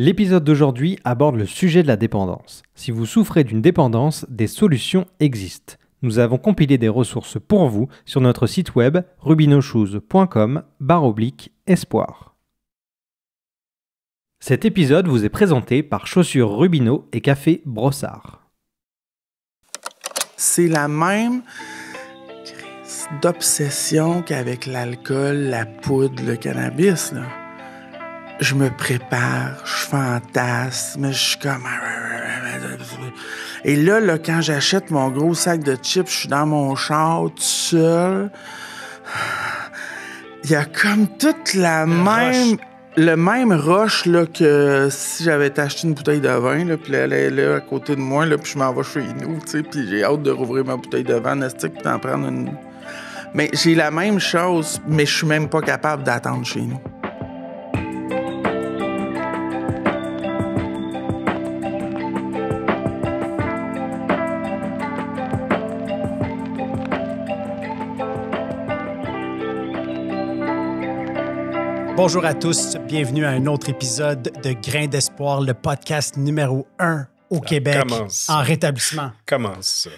L'épisode d'aujourd'hui aborde le sujet de la dépendance. Si vous souffrez d'une dépendance, des solutions existent. Nous avons compilé des ressources pour vous sur notre site web barre oblique espoir. Cet épisode vous est présenté par Chaussures Rubino et Café Brossard. C'est la même d'obsession qu'avec l'alcool, la poudre, le cannabis. Là je me prépare, je fantasme, je suis comme... Et là, là quand j'achète mon gros sac de chips, je suis dans mon char tout seul. Il y a comme toute la même... Le même roche que si j'avais acheté une bouteille de vin, là, puis elle est là à côté de moi, puis je m'en vais chez nous, puis j'ai hâte de rouvrir ma bouteille de vin, puis d'en prendre une. Mais j'ai la même chose, mais je suis même pas capable d'attendre chez nous. Bonjour à tous, bienvenue à un autre épisode de Grain d'espoir, le podcast numéro 1 au ah, Québec en rétablissement. Commence.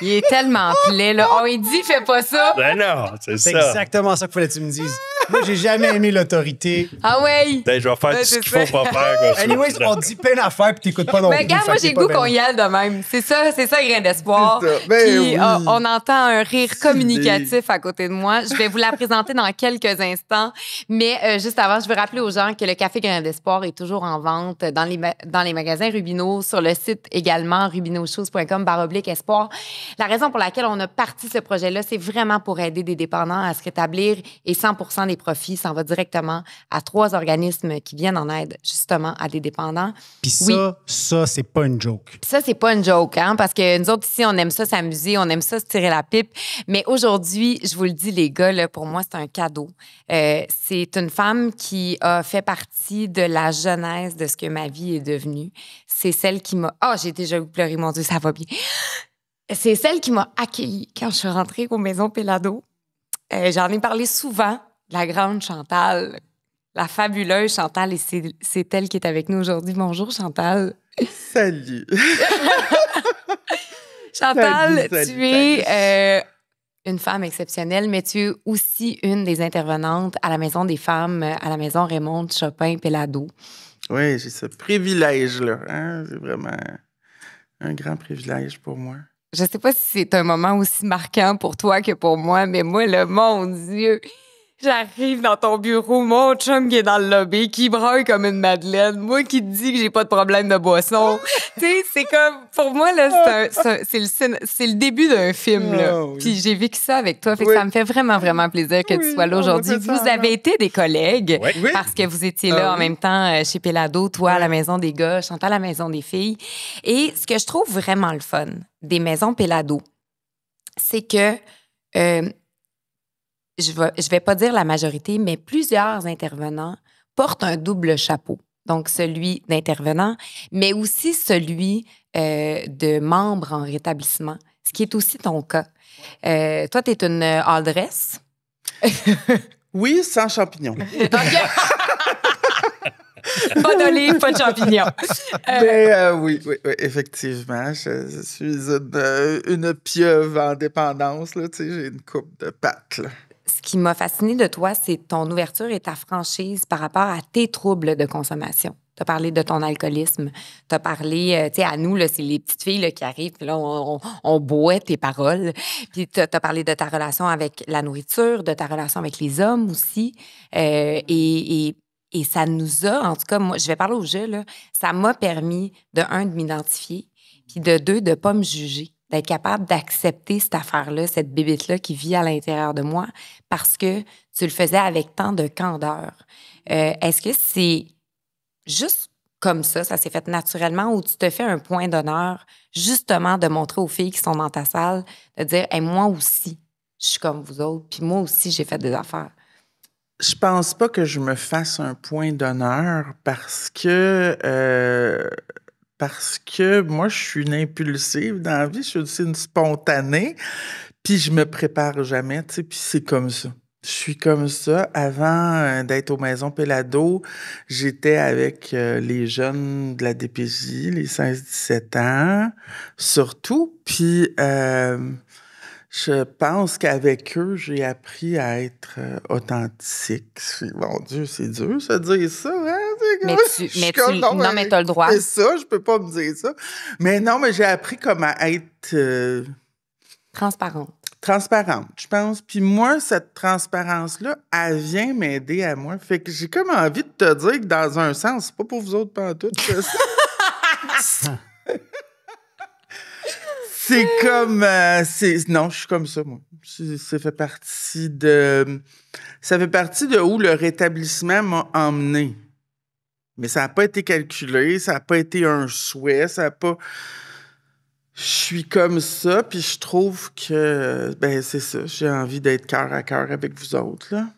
Il est tellement plein, là. On oh, dit, fais pas ça. Ben non, c'est ça. C'est exactement ça qu'il fallait que tu me dises. Moi, j'ai jamais aimé l'autorité. Ah oui? Ben, je vais faire ce qu'il faut pas faire. Anyways, on dit à faire puis t'écoutes pas non ben, plus. Mais regarde, moi, j'ai le goût qu'on y aille de même. C'est ça, c'est ça, grain d'espoir. Ben oh, on entend un rire communicatif à côté de moi. Je vais vous la présenter dans quelques instants. Mais euh, juste avant, je veux rappeler aux gens que le Café Grain d'espoir est toujours en vente dans les, dans les magasins Rubino, sur le site également rubinochose.com baroblique espoir. La raison pour laquelle on a parti ce projet-là, c'est vraiment pour aider des dépendants à se rétablir et 100 des profit, s'en va directement à trois organismes qui viennent en aide justement à des dépendants. Puis ça, ça, c'est pas une joke. ça, c'est pas une joke, hein, parce que nous autres ici, on aime ça s'amuser, on aime ça se tirer la pipe. Mais aujourd'hui, je vous le dis, les gars, là, pour moi, c'est un cadeau. Euh, c'est une femme qui a fait partie de la jeunesse de ce que ma vie est devenue. C'est celle qui m'a. Ah, oh, j'ai déjà pleuré, mon Dieu, ça va bien. C'est celle qui m'a accueillie quand je suis rentrée aux Maisons Pelado. Euh, j'en ai parlé souvent la grande Chantal, la fabuleuse Chantal, et c'est elle qui est avec nous aujourd'hui. Bonjour Chantal. Salut. Chantal, tu es euh, une femme exceptionnelle, mais tu es aussi une des intervenantes à la Maison des femmes, à la Maison Raymond Chopin-Pellado. Oui, j'ai ce privilège-là. Hein. C'est vraiment un grand privilège pour moi. Je sais pas si c'est un moment aussi marquant pour toi que pour moi, mais moi, le mon Dieu, J'arrive dans ton bureau, mon chum qui est dans le lobby, qui brûle comme une madeleine, moi qui te dis que j'ai pas de problème de boisson. tu c'est comme, pour moi, là, c'est le, début d'un film, là. Ah Puis j'ai vécu ça avec toi, fait que ça me fait vraiment, vraiment plaisir que tu sois là aujourd'hui. Vous avez été des collègues parce que vous étiez là ah en même temps euh, chez Pelado, toi à la Maison des gars, Chantal à la Maison des filles. Et ce que je trouve vraiment le fun des Maisons Pelado, c'est que euh, je vais, vais pas dire la majorité, mais plusieurs intervenants portent un double chapeau. Donc, celui d'intervenant, mais aussi celui euh, de membre en rétablissement, ce qui est aussi ton cas. Euh, toi, tu es une euh, aldresse. oui, sans champignons. pas d'olive, pas de champignons. Mais oui, effectivement, je, suis une, une, pieuvre en dépendance. J'ai une coupe de pâtes ce qui m'a fasciné de toi, c'est ton ouverture et ta franchise par rapport à tes troubles de consommation. Tu as parlé de ton alcoolisme. Tu as parlé, euh, tu sais, à nous, c'est les petites filles qui arrivent, puis là, on, boit tes paroles. Puis tu as, parlé de ta relation avec la nourriture, de ta relation avec les hommes aussi. Euh, et, et, ça nous a, en tout cas, moi, je vais parler au jeu, là, ça m'a permis, de un, de m'identifier, puis de deux, de ne pas me juger d'être capable d'accepter cette affaire-là, cette bébête là qui vit à l'intérieur de moi, parce que tu le faisais avec tant de candeur. Euh, est-ce que c'est juste comme ça, ça s'est fait naturellement, ou tu te fais un point d'honneur justement de montrer aux filles qui sont dans ta salle, de dire, et moi aussi, je suis comme vous autres, puis moi aussi, j'ai fait des affaires. Je pense pas que je me fasse un point d'honneur parce que euh, parce que moi, je suis une impulsive dans la vie, je suis aussi une spontanée, puis je me prépare jamais, tu sais, puis c'est comme ça. Je suis comme ça. Avant euh, d'être aux Maisons Pelado, j'étais avec euh, les jeunes de la DPJ, les 15 17 ans, surtout. Puis euh, je pense qu'avec eux, j'ai appris à être euh, authentique. Mon Dieu, c'est dur se dire ça. Hein? Mais tu, je non, le droit. C'est ça, je peux pas me dire ça. Mais non, mais j'ai appris comment être... Euh, transparente. Transparente, je pense. Puis moi, cette transparence-là, elle vient m'aider à moi. Fait que j'ai comme envie de te dire que dans un sens, c'est pas pour vous autres Ça… c'est comme. Euh, non, je suis comme ça, moi. Ça fait partie de. Ça fait partie de où le rétablissement m'a emmené. Mais ça n'a pas été calculé, ça n'a pas été un souhait, ça n'a pas. Je suis comme ça, puis je trouve que. Ben, c'est ça. J'ai envie d'être cœur à cœur avec vous autres, là.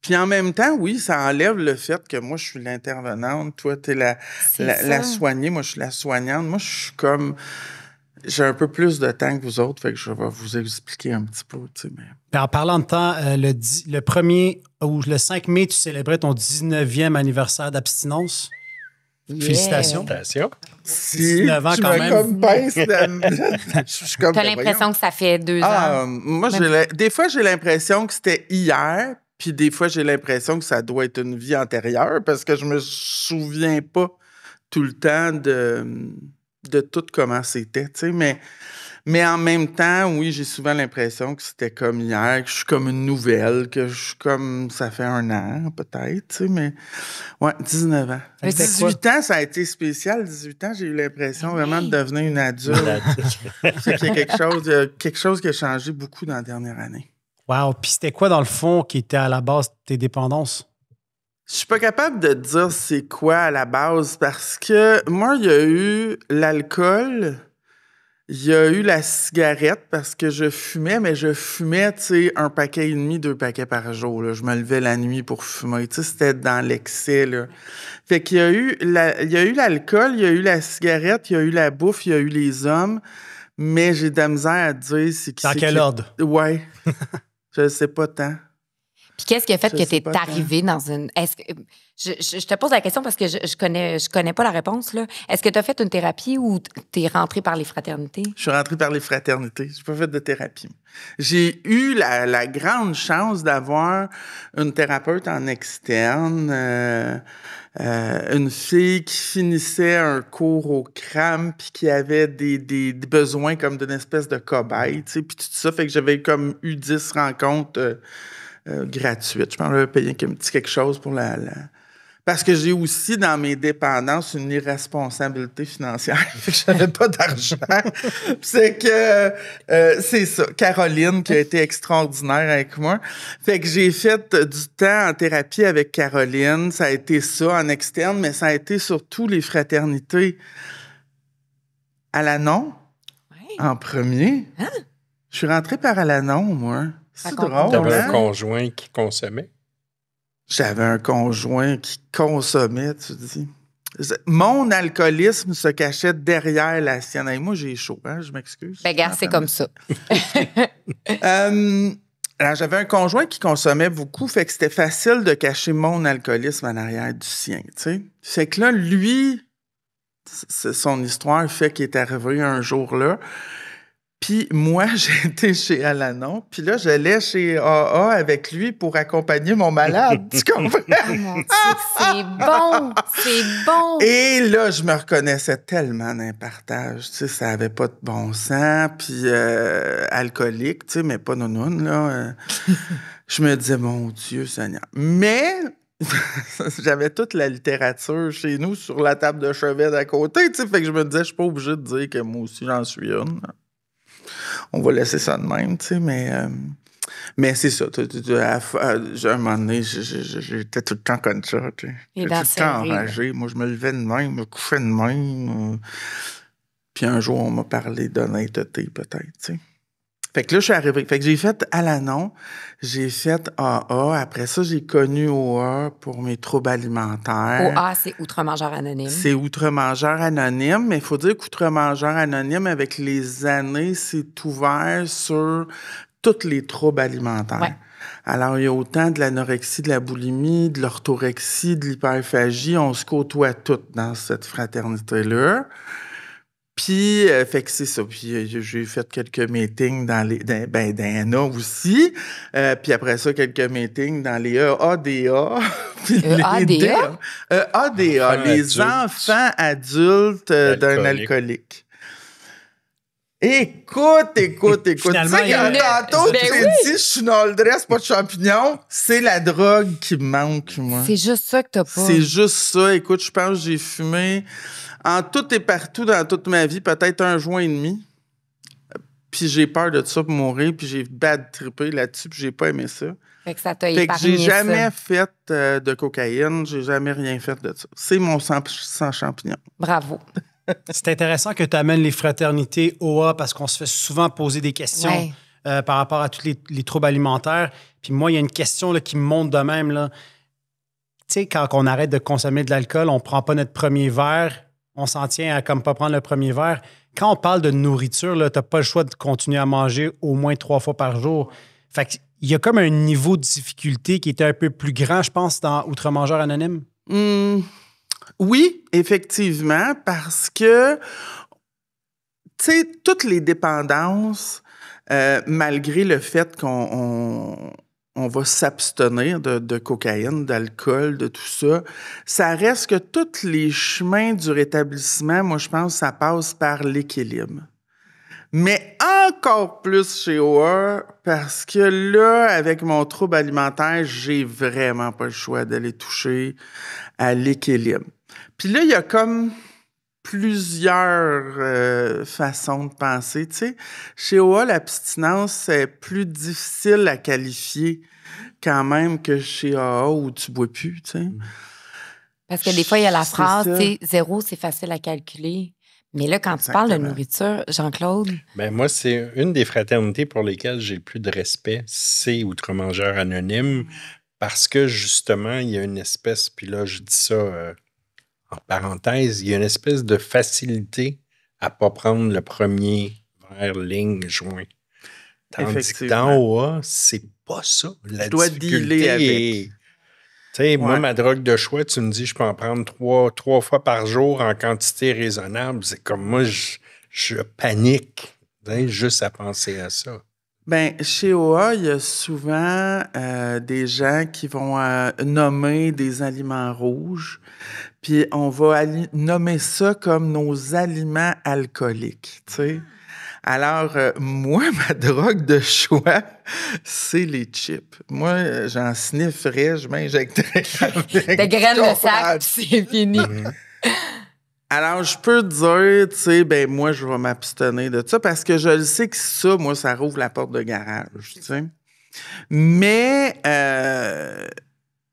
Puis en même temps, oui, ça enlève le fait que moi, je suis l'intervenante, toi, tu es la, la, soignée, moi, je suis la soignante. Moi, je suis comme j'ai un peu plus de temps que vous autres, fait que je vais vous expliquer un petit peu. Tu sais, en parlant de temps, euh, le, le 1er ou le 5 mai, tu célébrais ton 19e anniversaire d'abstinence. Félicitations. Félicitations. Si, 19 ans quand même. Comme as je suis comme. Ben, l'impression que ça fait deux ah, ans. Euh, moi, des fois, j'ai l'impression que c'était hier, puis des fois, j'ai l'impression que ça doit être une vie antérieure parce que je me souviens pas tout le temps de de tout comment c'était, tu sais, mais, mais en même temps, oui, j'ai souvent l'impression que c'était comme hier, que je suis comme une nouvelle, que je suis comme, ça fait un an, peut-être, tu sais, mais, ouais, 19 ans. 18 ans, ça a été spécial, 18 ans, j'ai eu l'impression eh vraiment de devenir une adulte. C'est quelque chose, euh, quelque chose qui a changé beaucoup dans la dernière année. Wow, puis c'était quoi, dans le fond, qui était à la base de tes dépendances? Je suis pas capable de dire c'est quoi à la base parce que moi, il y a eu l'alcool, il y a eu la cigarette parce que je fumais, mais je fumais, un paquet et demi, deux paquets par jour. Je me levais la nuit pour fumer. c'était dans l'excès, Fait qu'il il y a eu l'alcool, il y a eu la cigarette, il y a eu la bouffe, il y a eu les hommes, mais j'ai de la misère à dire c'est qui Dans quel ordre? Ouais. je sais pas tant. Puis qu'est-ce qui a fait que tu es arrivé dans une. Est-ce que... je, te pose la question parce que je, connais je connais pas la réponse. là. Est-ce que tu as fait une thérapie ou tu es rentré par les fraternités? Je suis rentré par les fraternités. J'ai pas fait de thérapie. J'ai eu la, grande chance d'avoir une thérapeute en externe, euh, euh, une fille qui finissait un cours au CRAM puis qui avait des, besoins comme d'une espèce de cobaye. Puis tout ça fait que j'avais comme eu 10 rencontres. Euh, euh, gratuite. Je pense que j'avais payé un petit quelque chose pour la, Parce que j'ai aussi dans mes dépendances une irresponsabilité financière. J'avais pas d'argent. c'est que euh, c'est ça. Caroline qui a été extraordinaire avec moi. Fait que j'ai fait du temps en thérapie avec Caroline. Ça a été ça en externe, mais ça a été surtout les fraternités à Alanon non? en premier. Hein? Je suis rentrée par Alanon, moi. C'est hein? un conjoint qui consommait? J'avais un conjoint qui consommait, tu dis. Mon alcoolisme se cachait derrière la sienne. moi, j'ai chaud, hein? je m'excuse. Ben, c'est comme ça. Hum, alors, j'avais un conjoint qui consommait beaucoup, fait que c'était facile de cacher mon alcoolisme en arrière du sien, tu sais. Fait que là, lui, son histoire fait qu'il est arrivé un jour là. Puis moi, j'étais chez Alanon, puis là, j'allais chez AA avec lui pour accompagner mon malade, tu comprends? Oh c'est bon, c'est bon! Et là, je me reconnaissais tellement d'un partage, tu sais, ça n'avait pas de bon sens, puis euh, alcoolique, tu sais, mais pas non là. Euh. je me disais, mon Dieu Seigneur. Mais j'avais toute la littérature chez nous sur la table de chevet d'à côté, tu sais, fait que je me disais, je suis pas obligé de dire que moi aussi j'en suis une on va laisser ça de même, tu sais, mais. Euh, mais c'est ça. à, un moment donné, j'étais tout le temps comme ça. tout le temps enragé. Moi, je me levais de même, je me couchais de même. Puis un jour, on m'a parlé d'honnêteté, peut-être. Fait que là, je suis arrivé. Fait que j'ai fait Alanon, j'ai fait AA. Après ça, j'ai connu OA pour mes troubles alimentaires. OA, c'est Outre-mangeur anonyme. C'est Outre-mangeur anonyme, mais il faut dire qu'Outre-mangeur anonyme, avec les années, c'est ouvert sur toutes les troubles alimentaires. Alors, il y a autant de l'anorexie, de la boulimie, de l'orthorexie, de l'hyperphagie. On se côtoie toutes dans cette fraternité-là. Puis, euh, fait que c'est ça. Puis, euh, j'ai fait quelques meetings dans les. Dans, ben, dans aussi. Euh, puis après ça, quelques meetings dans les EADA. EADA? ADA, les enfants adultes d'un alcoolique. Écoute, écoute, écoute. tu sais, y a... tantôt, ben tu oui. dit, je suis dans le dress, pas de champignons, c'est la drogue qui me manque, moi. C'est juste ça que t'as pas. C'est juste ça. Écoute, je pense que j'ai fumé en tout et partout dans toute ma vie, peut-être un joint et demi. Puis j'ai peur de ça pour mourir, puis j'ai bad trippé là-dessus, puis j'ai pas aimé ça. Fait que ça t'a Fait j'ai jamais fait euh, de cocaïne, j'ai jamais rien fait de ça. C'est mon sang, sans champignon. Bravo. C'est intéressant que tu amènes les fraternités OA parce qu'on se fait souvent poser des questions euh, par rapport à tous les, troubles alimentaires. Puis moi, il y a une question qui me monte de même. Tu sais, quand on arrête de consommer de l'alcool, on prend pas notre premier verre on s'en tient à comme pas prendre le premier verre. Quand on parle de nourriture, tu n'as pas le choix de continuer à manger au moins trois fois par jour. Fait il y a comme un niveau de difficulté qui était un peu plus grand, je pense, dans Outre-Mangeur Anonyme. Hmm. Oui, effectivement, parce que, tu sais, toutes les dépendances, euh, malgré le fait qu'on on va s'abstenir de, cocaïne, d'alcool, de tout ça. Ça reste que tous les chemins du rétablissement, moi, je pense, ça passe par l'équilibre. Mais encore plus chez OA, parce que là, avec mon trouble alimentaire, j'ai vraiment pas le choix d'aller toucher à l'équilibre. Puis là, il y a comme plusieurs euh, façons de penser. Tu sais, chez OA, l'abstinence, c'est plus difficile à qualifier quand même que chez O.A. où tu bois plus, tu sais. Mmh. Parce que des fois, il y a la phrase, tu zéro, c'est facile à calculer. Mais là, quand tu parles de nourriture, Jean-Claude. Ben moi, c'est une des fraternités pour lesquelles j'ai le plus de respect, c'est Outre-Mangeur Anonyme, mmh. parce que justement, il y a une espèce, puis là, je dis ça. Euh, en parenthèse, il y a une espèce de facilité à ne pas prendre le premier vers ligne joint. Tandis que dans OA, c'est pas ça. La tu dois avec. moi, ma drogue de choix, tu me dis, je peux en prendre trois, fois par jour en quantité raisonnable. C'est comme moi, je, je panique juste à penser à ça. Ben, chez OA, il y a souvent euh, des gens qui vont euh, nommer des aliments rouges, puis on va nommer ça comme nos aliments alcooliques, tu sais. Alors, euh, moi, ma drogue de choix, c'est les chips. Moi, j'en snifferais, je m'injecterais. Des graines de sac, c'est fini. Alors, je peux dire, tu sais, ben moi, je vais m'abstenir de ça parce que je le sais que ça, moi, ça rouvre la porte de garage, tu sais. Mais euh,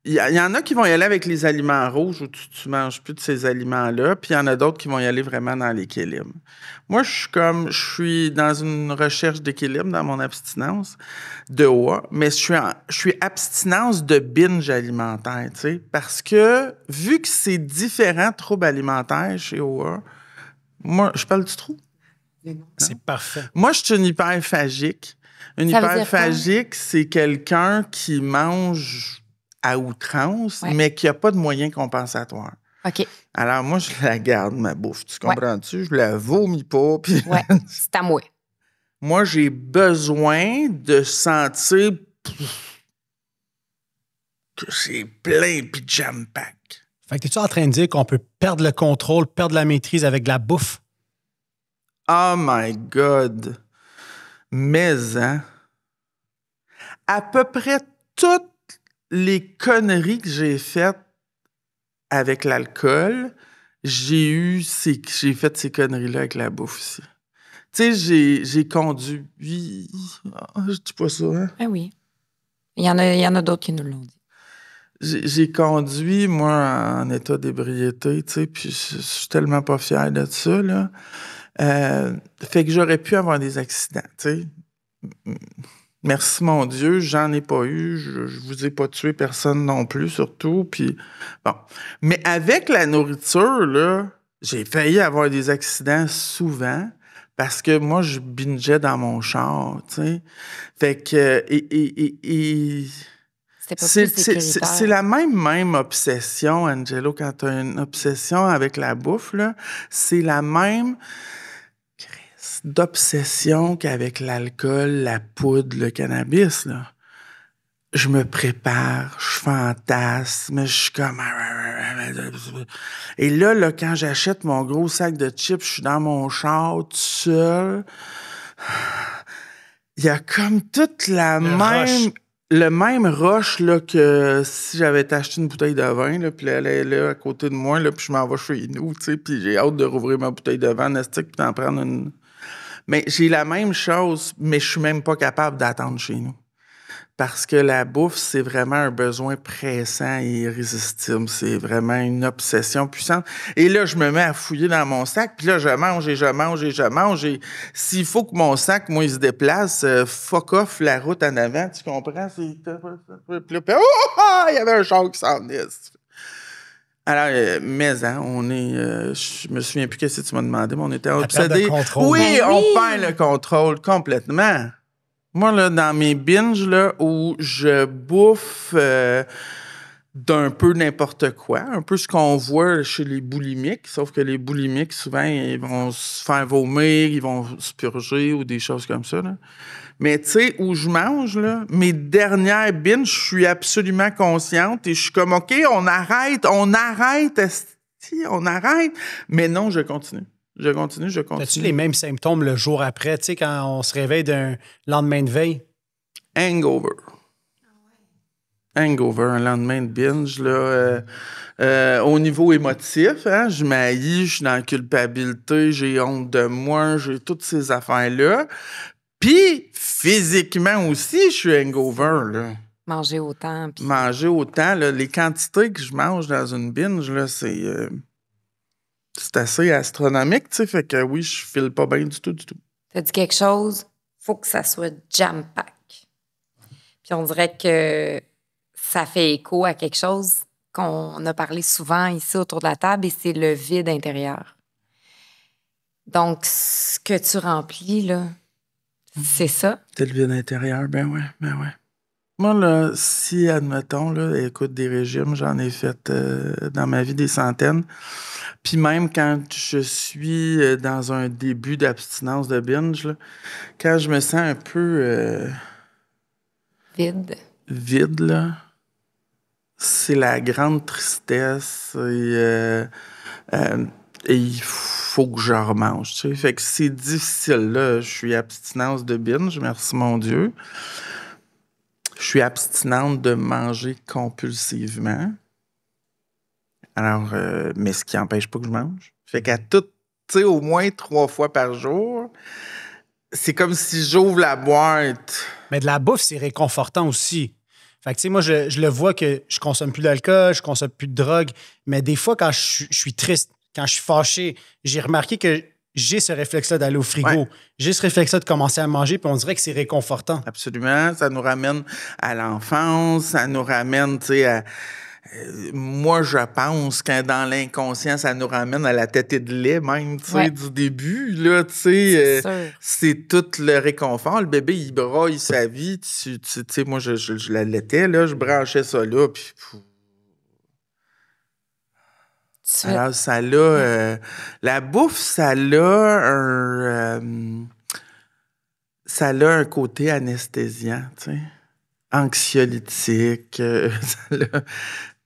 il y, en a qui vont y aller avec les aliments rouges où tu ne manges plus de ces aliments-là, puis il y en a d'autres qui vont y aller vraiment dans l'équilibre. Moi, je suis comme, je suis dans une recherche d'équilibre dans mon abstinence de O.A., mais je suis, abstinence de binge alimentaire, tu sais, parce que vu que c'est différent, troubles alimentaires chez OA, moi, je parle du trou. C'est parfait. Moi, je suis une hyperphagique. Une hyperphagique, c'est quelqu'un qui mange à outrance, mais qu'il n'y a pas de moyens compensatoire. OK. Alors, moi, je la garde, ma bouffe. Tu comprends-tu? Je la vomis pas. ouais, c'est à moi. moi, j'ai besoin de sentir que c'est plein puis jam-pack. Fait que es en train de dire qu'on peut perdre le contrôle, perdre la maîtrise avec la bouffe? Oh my God! Mais, hein? À peu près tout les conneries que j'ai faites avec l'alcool, j'ai eu ces, j'ai fait ces conneries-là avec la bouffe aussi. Tu sais, j'ai, conduit. Oh, je dis pas ça, hein? ah oui. Il y en a, il y en a d'autres qui nous l'ont dit. J'ai, conduit, moi, en état d'ébriété, tu sais, puis je suis tellement pas fier de ça, là. Euh, fait que j'aurais pu avoir des accidents, tu sais. Merci mon Dieu, j'en ai pas eu, je, vous ai pas tué personne non plus, surtout. Puis bon. Mais avec la nourriture, là, j'ai failli avoir des accidents souvent parce que moi, je bingeais dans mon char, tu sais. Fait que. Et, et, et, c'est la même même obsession, Angelo, quand tu as une obsession avec la bouffe, là. C'est la même d'obsession qu'avec l'alcool, la poudre, le cannabis, là, je me prépare, je fantasme, je suis comme... Ah, Et là, là quand j'achète mon gros sac de chips, je suis dans mon char tout seul. Il y a comme toute la même... Le même roche là, que si j'avais acheté une bouteille de vin, là, puis elle est là à côté de moi, là, puis je m'en vais chez nous, tu sais, puis j'ai hâte de rouvrir ma bouteille de vin, puis d'en prendre une mais j'ai la même chose, mais je suis même pas capable d'attendre chez nous. Parce que la bouffe, c'est vraiment un besoin pressant et irrésistible. C'est vraiment une obsession puissante. Et là, je me mets à fouiller dans mon sac, puis là, je mange et je mange et je mange. Et s'il faut que mon sac, moi, il se déplace, euh, fuck off la route en avant, tu comprends? Puis oh, oh, oh, il y avait un choc qui s'en est. Alors, euh, maison, hein, on est. Euh, je me souviens plus qu'est-ce que tu m'as demandé, mais on était obsédés. Oui, ben on oui. perd le contrôle complètement. Moi, là, dans mes binges, là, où je bouffe euh, d'un peu n'importe quoi, un peu ce qu'on voit chez les boulimiques, sauf que les boulimiques, souvent, ils vont se faire vomir, ils vont se purger ou des choses comme ça. Là. Mais tu sais, où je mange, là, mes dernières binges, je suis absolument consciente et je suis comme, OK, on arrête, on arrête, on arrête. Mais non, je continue. Je continue, je continue. As-tu les mêmes symptômes le jour après, tu sais, quand on se réveille d'un lendemain de veille? Hangover. Hangover, un lendemain de binge, là, euh, euh, au niveau émotif, hein, je m'haïs, je suis dans la culpabilité, j'ai honte de moi, j'ai toutes ces affaires-là. Puis, physiquement aussi, je suis hangover. Là. Manger autant. Pis... Manger autant. les quantités que je mange dans une binge, là, c'est, euh, c'est assez astronomique. sais. Fait que oui, je file pas bien du tout, du tout. T'as dit quelque chose, faut que ça soit jam-pack. Puis on dirait que ça fait écho à quelque chose qu'on a parlé souvent ici autour de la table, et c'est le vide intérieur. Donc, ce que tu remplis, là, c'est ça. C'est le vide intérieur, ben ouais, ben ouais. Moi, là, si, admettons, là, écoute, des régimes, j'en ai fait euh, dans ma vie des centaines. Puis même quand je suis euh, dans un début d'abstinence de binge, là, quand je me sens un peu... Euh, vide. Vide, là. C'est la grande tristesse et... et il faut faut que je remange. Tu Fait que c'est difficile. Là, je suis abstinence de binge, merci mon Dieu. Je suis abstinente de manger compulsivement. Alors, euh, mais ce qui n'empêche pas que je mange. Fait qu'à tout, tu sais, au moins trois fois par jour, c'est comme si j'ouvre la boîte. Mais de la bouffe, c'est réconfortant aussi. Fait que, tu sais, moi, je, le vois que je consomme plus d'alcool, je consomme plus de drogue, mais des fois, quand je suis triste, quand je suis fâché, j'ai remarqué que j'ai ce réflexe-là d'aller au frigo. J'ai ce réflexe-là de commencer à manger, puis on dirait que c'est réconfortant. Absolument. Ça nous ramène à l'enfance, ça nous ramène, tu sais, à euh, moi, je pense que dans l'inconscient, ça nous ramène à la tête et de lait, même, tu sais, du début, là, tu sais. Euh, c'est tout le réconfort. Le bébé, il braille sa vie. Tu, sais, moi, je, je, l'allaitais, là, je branchais ça là, puis... Alors, ça euh, la bouffe, ça a un... Euh, ça a un côté anesthésiant, tu sais. Anxiolytique. Euh,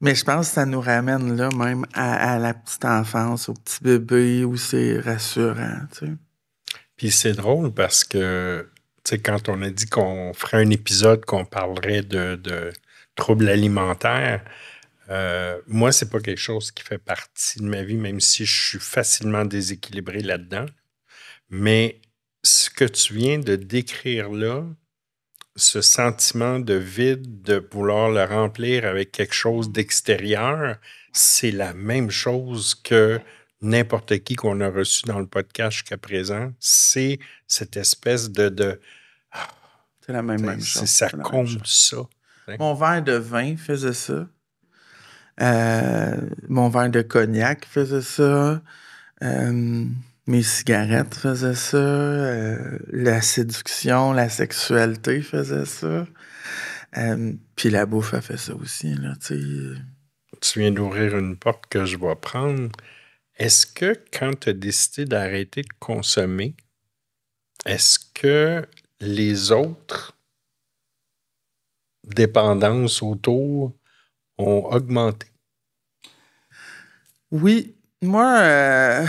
mais je pense que ça nous ramène là même à, la petite enfance, au petit bébé où c'est rassurant, tu sais. Puis c'est drôle parce que, tu sais, quand on a dit qu'on ferait un épisode qu'on parlerait de troubles alimentaires, euh, moi, c'est pas quelque chose qui fait partie de ma vie, même si je suis facilement déséquilibré là-dedans. Mais ce que tu viens de décrire là, ce sentiment de vide, de vouloir le remplir avec quelque chose d'extérieur, c'est la même chose que n'importe qui qu'on a reçu dans le podcast jusqu'à présent. C'est cette espèce de... de c'est la même, chose. Ça comble ça. Mon verre de vin faisait ça. Euh, mon verre de cognac faisait ça. Euh, mes cigarettes faisaient ça. Euh, la séduction, la sexualité faisait ça. Puis la bouffe a fait ça aussi. tu viens d'ouvrir une porte que je vais prendre. Est-ce que quand tu as décidé d'arrêter de consommer, est-ce que les autres dépendances autour ont augmenté? Oui. Moi, euh,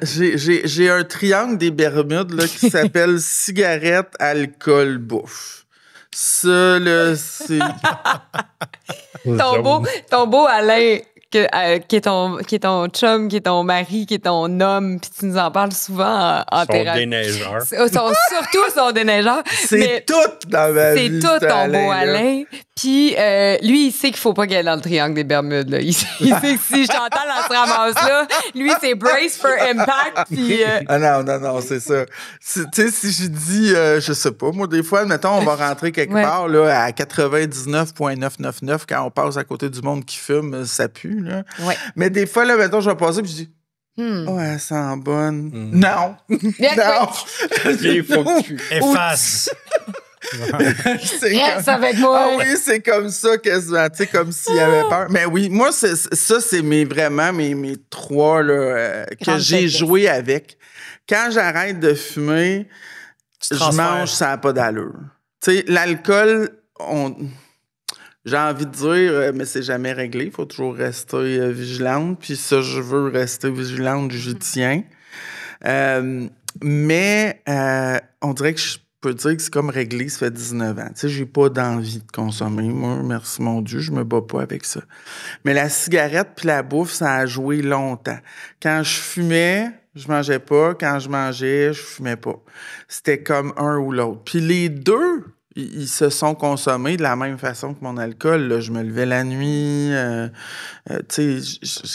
j'ai un triangle des Bermudes qui s'appelle cigarette, alcool, bouffe. Ça, le c'est. ton, ton Alain euh, qui, est ton, qui est ton chum, qui est ton mari, qui est ton homme, puis tu nous en parles souvent en, en son déneigeur. Oh, son, surtout son déneigeur. C'est tout dans ma C'est tout ton beau Alain. Puis euh, lui, il sait qu'il faut pas qu'elle dans le triangle des Bermudes. Il, sait, que si j'entends la la ramasse là, lui, c'est brace for impact. Euh, ah non, non, non, c'est ça. Tu sais, si je dis, euh, je sais pas, moi, des fois, mettons, on va rentrer quelque part là, à 99,999 quand on passe à côté du monde qui fume, ça pue. Mais des fois, là, mettons, je vais passer et je dis hmm. Ouais, oh, elle sent bonne. Hmm. Non. non. Il faut que Efface. Reste avec moi. Ah oui, c'est comme ça quasiment, tu sais, comme s'il y avait peur. Mais oui, moi, ça, c'est mes, vraiment mes, mes trois là, euh, que j'ai joué avec. Quand j'arrête de fumer, je mange, ça n'a pas d'allure. Tu sais, l'alcool, on j'ai envie de dire, euh, mais c'est jamais réglé. Il faut toujours rester euh, vigilante. Puis ça, je veux rester vigilante, mm. je tiens. Euh, mais on dirait que je peux dire que c'est comme réglé, ça fait 19 ans. Tu sais, j'ai pas d'envie de consommer. Moi, merci mon Dieu, je me bats pas avec ça. Mais la cigarette puis la bouffe, ça a joué longtemps. Quand je fumais, je mangeais pas. Quand je mangeais, je fumais pas. C'était comme un ou l'autre. Puis les deux ils se sont consommés de la même façon que mon alcool. Je me levais la nuit. Euh, euh,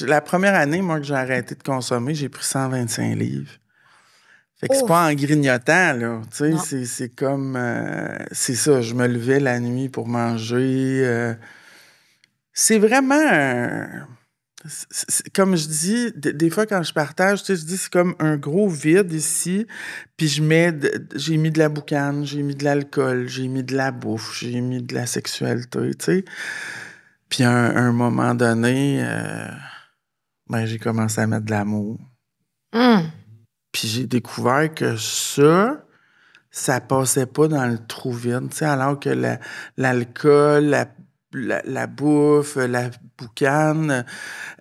la première année, moi, que j'ai arrêté de consommer, j'ai pris 125 livres. Fait que c'est pas en grignotant, là. c'est comme. Euh, c'est ça, je me levais la nuit pour manger. c'est vraiment comme je dis, des fois quand je partage, tu je dis c'est comme un gros vide ici, puis je mets, j'ai mis de la boucane, j'ai mis de l'alcool, j'ai mis de la bouffe, j'ai mis de la sexualité, tu sais. Puis à un, moment donné, euh, ben, j'ai commencé à mettre de l'amour. Hum. Puis j'ai découvert que ça, ça passait pas dans le trou vide, tu sais, alors que l'alcool, la, la la, bouffe, la boucane.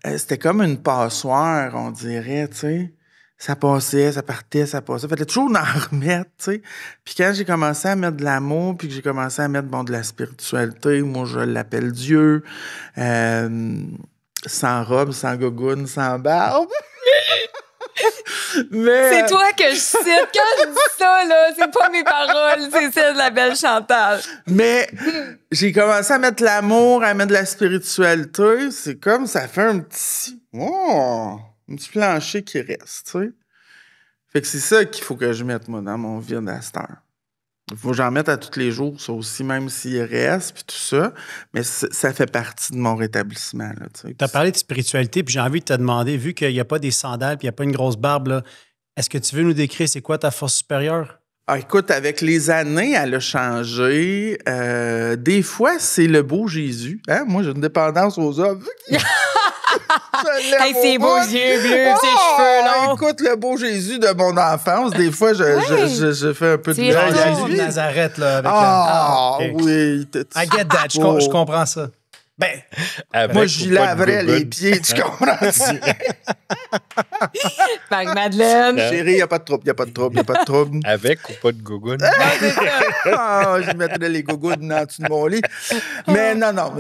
Euh, c'était comme une passoire, on dirait, tu sais. Ça passait, ça partait, ça passait. Fallait toujours en remettre, tu sais. Puis quand j'ai commencé à mettre de l'amour, puis que j'ai commencé à mettre, bon, de la spiritualité, moi, je l'appelle Dieu, euh, sans robe, sans gogoune, sans barbe... C'est toi que je cite. Quand je dis ça, là, c'est pas mes paroles, c'est celle de la belle Chantal. Mais j'ai commencé à mettre l'amour, à mettre de la spiritualité. C'est comme ça fait un petit. un petit plancher qui reste, Fait que c'est ça qu'il faut que je mette, moi, dans mon vie à faut que j'en mette à tous les jours, ça aussi, même s'il reste, puis tout ça. Mais ça fait partie de mon rétablissement. Tu as parlé de spiritualité, puis j'ai envie de te demander, vu qu'il n'y a pas des sandales, puis il n'y a pas une grosse barbe, est-ce que tu veux nous décrire c'est quoi ta force supérieure? Ah, écoute, avec les années, elle a changé. Euh, des fois, c'est le beau Jésus. Hein? Moi, j'ai une dépendance aux hommes. Avec ses beaux yeux bleus, oh, ses cheveux longs. Écoute, le beau Jésus de mon enfance, des fois, je, fais un peu de Jésus de Nazareth, là, Ah, oh, ah oui. I get that. je oh. comprends ça. Ben, Avec moi, j'y laverais les pieds, tu comprends? fait Madeleine. Hein? Chérie, il n'y a pas de trouble, il n'y a pas de trouble, il n'y a pas de trouble. Avec ou pas de gougoune? oh, je mettrais les gougounes dans de mon lit. Mais non, non,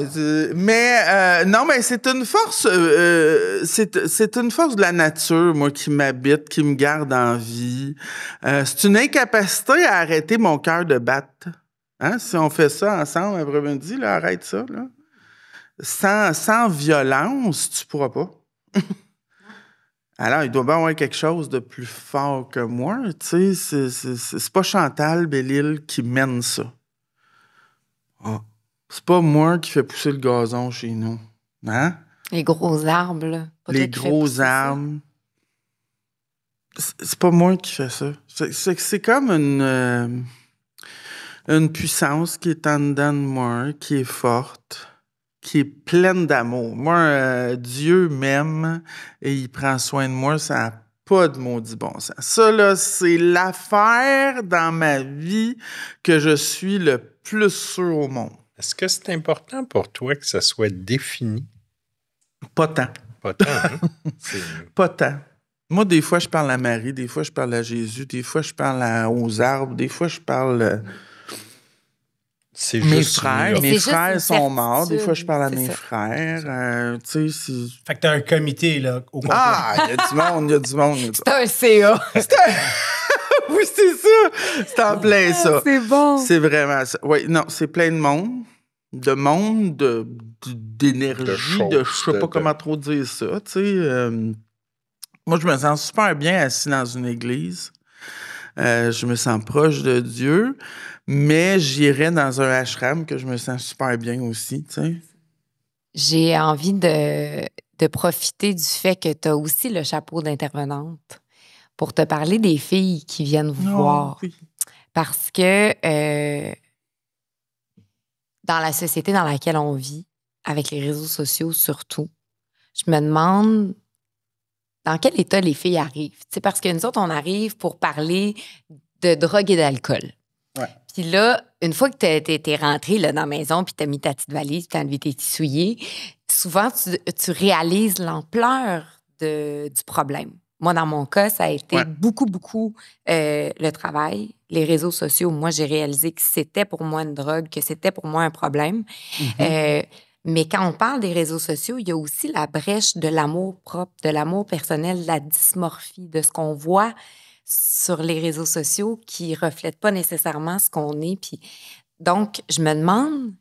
mais, euh, non, mais c'est une force, euh, euh, c'est une force de la nature, moi, qui m'habite, qui me garde en vie. c'est une incapacité à arrêter mon cœur de battre. Hein? Si on fait ça ensemble après-midi, arrête ça, là sans, violence, tu pourras pas. Alors, il doit bien avoir quelque chose de plus fort que moi. Tu sais, c'est pas Chantal Bellil qui mène ça. Oh. C'est pas moi qui fais pousser le gazon chez nous. Hein? Les gros arbres. Les gros arbres. C'est pas moi qui fais ça. C'est comme une, euh, une puissance qui est en dedans de moi, qui est forte qui est pleine d'amour. Moi, euh, Dieu m'aime et il prend soin de moi, ça n'a pas de maudit bon sens. Ça, là, c'est l'affaire dans ma vie que je suis le plus sûr au monde. Est-ce que c'est important pour toi que ça soit défini? Pas tant. Pas tant, hein? Pas tant. Moi, des fois, je parle à Marie, des fois, je parle à Jésus, des fois, je parle aux arbres, des fois, je parle... Euh, mes frères, mes frères sont morts. Des fois, je parle à mes frères. Euh, tu sais, Fait que t'as un comité, là, au Ah, il y a du monde, il y a du monde. C'est un CA. oui, c'est ça. C'est en plein ça. Ah, c'est bon. C'est vraiment ça. Oui, non, c'est plein de monde. De monde, d'énergie, de, je sais pas comment trop dire ça. Tu sais, euh. moi, je me sens super bien assis dans une église. Euh, je me sens proche de Dieu, mais j'irai dans un ashram que je me sens super bien aussi, J'ai envie de, profiter du fait que tu as aussi le chapeau d'intervenante pour te parler des filles qui viennent vous oh, voir. Parce que euh, dans la société dans laquelle on vit, avec les réseaux sociaux surtout, je me demande dans quel état les filles arrivent. C'est parce que nous autres, on arrive pour parler de drogue et d'alcool. Puis là, une fois que tu es, rentré là, dans la maison, puis tu as mis ta petite valise, tu as enlevé tes souvent, tu, réalises l'ampleur du problème. Moi, dans mon cas, ça a été beaucoup, beaucoup euh, le travail, les réseaux sociaux. Moi, j'ai réalisé que c'était pour moi une drogue, que c'était pour moi un problème. Mm-hmm. Euh, mais quand on parle des réseaux sociaux, il y a aussi la brèche de l'amour propre, de l'amour personnel, de la dysmorphie, de ce qu'on voit sur les réseaux sociaux qui ne reflète pas nécessairement ce qu'on est. Puis, donc, je me demande,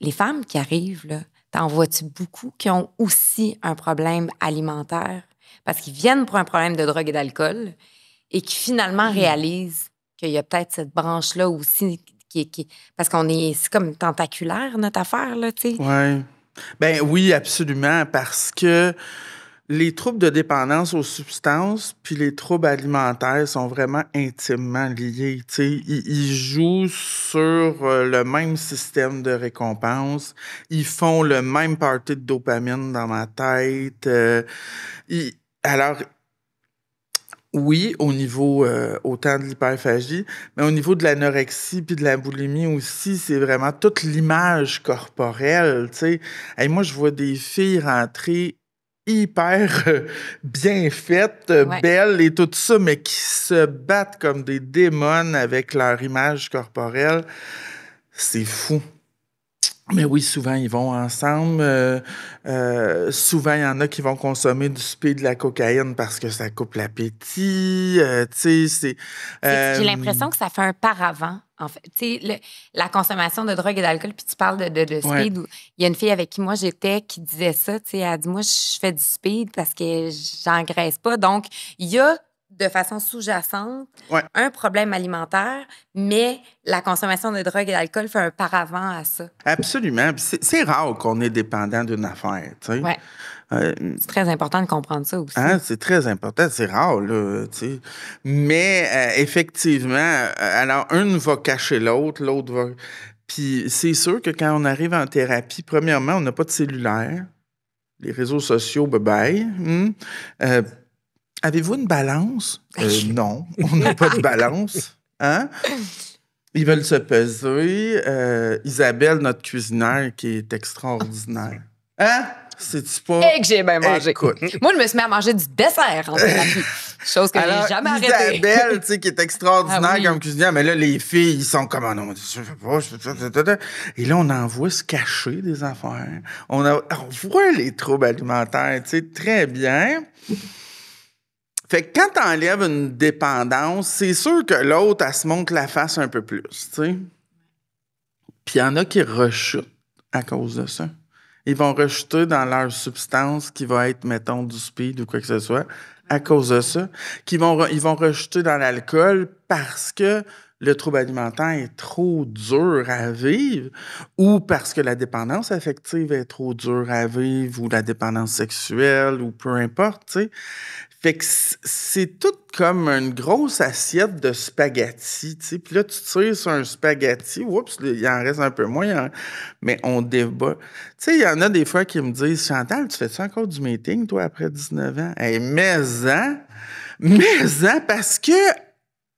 les femmes qui arrivent, t'en vois-tu beaucoup qui ont aussi un problème alimentaire parce qu'ils viennent pour un problème de drogue et d'alcool et qui finalement mmh. réalisent qu'il y a peut-être cette branche-là aussi parce qu'on est, c'est comme tentaculaire, notre affaire, là, tu sais. Oui. Ben oui, absolument, parce que les troubles de dépendance aux substances puis les troubles alimentaires sont vraiment intimement liés. Ils, ils, jouent sur euh, le même système de récompense. Ils font le même party de dopamine dans ma tête. Euh, alors, oui, au niveau euh, autant de l'hyperphagie, mais au niveau de l'anorexie puis de la boulimie aussi, c'est vraiment toute l'image corporelle, tu sais. moi, je vois des filles rentrer hyper euh, bien faites, euh, belles et tout ça, mais qui se battent comme des démons avec leur image corporelle. C'est fou. Mais oui, souvent, ils vont ensemble. Euh, euh, souvent, il y en a qui vont consommer du speed de la cocaïne parce que ça coupe l'appétit. Euh, tu sais, c'est... J'ai l'impression que ça fait un paravent. En fait, tu sais, la consommation de drogue et d'alcool, puis tu parles de, speed. il y a une fille avec qui moi j'étais qui disait ça. Tu sais, elle dit Moi, je fais du speed parce que j'engraisse pas. Donc, il y a de façon sous-jacente un problème alimentaire, mais la consommation de drogue et d'alcool fait un paravent à ça. Absolument. C'est rare qu'on est dépendant d'une affaire. Euh, c'est très important de comprendre ça aussi. Hein, c'est très important, c'est rare, Mais euh, effectivement, euh, alors une va cacher l'autre, l'autre va. Puis c'est sûr que quand on arrive en thérapie, premièrement, on n'a pas de cellulaire. Les réseaux sociaux, bye bye. Hmm. Avez-vous une balance? Euh, ah, non, on n'a pas de balance. Hein? Ils veulent se peser. Euh, Isabelle, notre cuisinière, qui est extraordinaire. Hein? C'est-tu pas. Et que j'ai bien mangé. Écoute. Moi, je me suis mis à manger du dessert en Chose que j'ai jamais arrêtée. Isabelle, tu sais, qui est extraordinaire ah comme cuisinière, mais là, les filles, ils sont comme, ah non, je sais pas, Et là, on en voit se cacher des affaires. On, a, on voit les troubles alimentaires, tu sais, très bien. Fait que quand t'enlèves une dépendance, c'est sûr que l'autre, elle se montre la face un peu plus, tu sais. Puis il y en a qui rechutent à cause de ça. Ils vont rechuter dans leur substance qui va être, mettons, du speed ou quoi que ce soit, à cause de ça. Qui vont, ils vont rechuter dans l'alcool parce que le trouble alimentaire est trop dur à vivre ou parce que la dépendance affective est trop dure à vivre ou la dépendance sexuelle ou peu importe, tu sais. Fait que c'est tout comme une grosse assiette de spaghettis, tu sais. Puis là, tu tires sur un spaghetti, oups, il en reste un peu moins, hein. mais on débat. Tu sais, il y en a des fois qui me disent Chantal, tu fais-tu encore du meeting, toi, après 19 ans? Hey, eh, mais-en! mais hein? Hein, parce que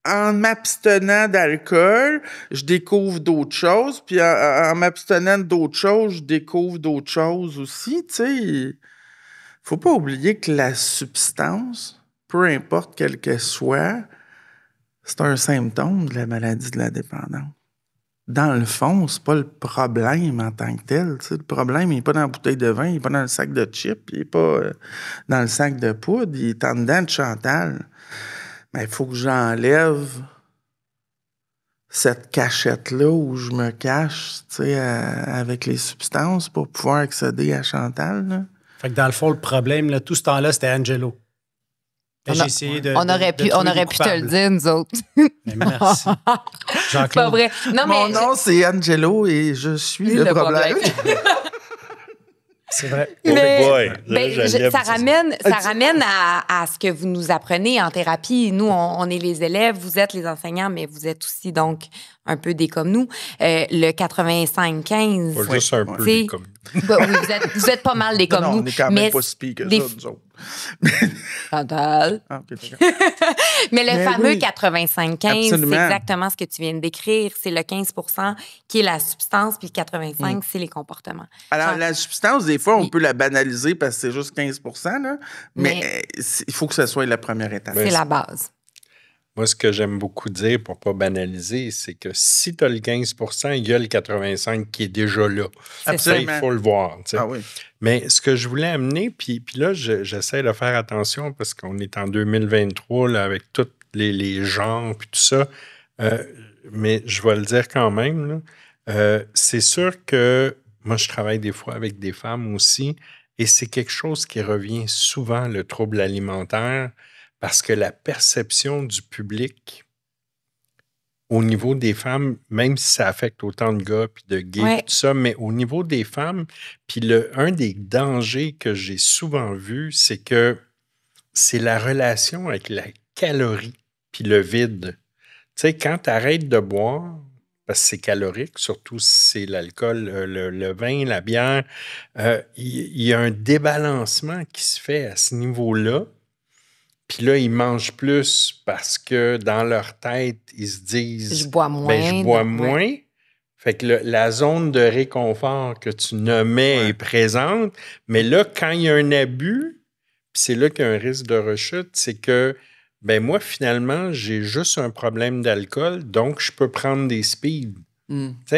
en m'abstenant d'alcool, je découvre d'autres choses, puis en, en m'abstenant d'autres choses, je découvre d'autres choses aussi, tu sais faut pas oublier que la substance, peu importe quelle que soit, c'est un symptôme de la maladie de la dépendance. Dans le fond, c'est pas le problème en tant que tel. Le problème, il n'est pas dans la bouteille de vin, il n'est pas dans le sac de chips, il n'est pas euh, dans le sac de poudre, il est en dedans de Chantal. Mais il faut que j'enlève cette cachette-là où je me cache, euh, avec les substances pour pouvoir accéder à Chantal. Fait que dans le fond, le problème, tout ce temps-là, c'était Angelo. On, ben, essayé de, on aurait pu, on aurait pu te le dire, nous autres. Mais merci. Pas vrai. Non, Mon nom, c'est Angelo et je suis le, problème. C'est vrai. Mais, ça, ramène, ça ramène à, ce que vous nous apprenez en thérapie. Nous, on, est les élèves, vous êtes les enseignants, mais vous êtes aussi donc un peu des comme nous. Euh, le 85-15. un peu des comme ben, vous, êtes, pas mal des comme nous. On quand même pas si pire ça, nous autres. Ah, Mais le fameux 85-15, c'est exactement ce que tu viens de décrire. C'est le 15 qui est la substance, puis le 85, mm. c'est les comportements. Alors, la substance, des fois, on peut la banaliser parce que c'est juste 15 là. Mais euh, il faut que ce soit la première étape. C'est ben, la base. Moi, ce que j'aime beaucoup dire pour ne pas banaliser, c'est que si tu as le 15 il y a le 85 qui est déjà là. Ça, il faut le voir. Ah mais ce que je voulais amener, puis, là, j'essaie de faire attention parce qu'on est en 2023 là, avec tous les, les genres puis tout ça. Euh, mais je vais le dire quand même. Euh, c'est sûr que moi, je travaille des fois avec des femmes aussi, et c'est quelque chose qui revient souvent, le trouble alimentaire parce que la perception du public au niveau des femmes, même si ça affecte autant de gars puis de gays, tout ça, mais au niveau des femmes, puis un des dangers que j'ai souvent vu, c'est que c'est la relation avec la calorie puis le vide. Tu sais, quand tu arrêtes de boire, parce que c'est calorique, surtout si c'est l'alcool, euh, le, vin, la bière, euh, il y a un débalancement qui se fait à ce niveau-là. Puis là, ils mangent plus parce que dans leur tête, ils se disent Je bois moins. Ben, je bois moins. Fait que la zone de réconfort que tu nommais est présente. Mais là, quand il y a un abus, c'est là qu'il y a un risque de rechute, c'est que ben moi, finalement, j'ai juste un problème d'alcool, donc je peux prendre des speeds. Hmm. je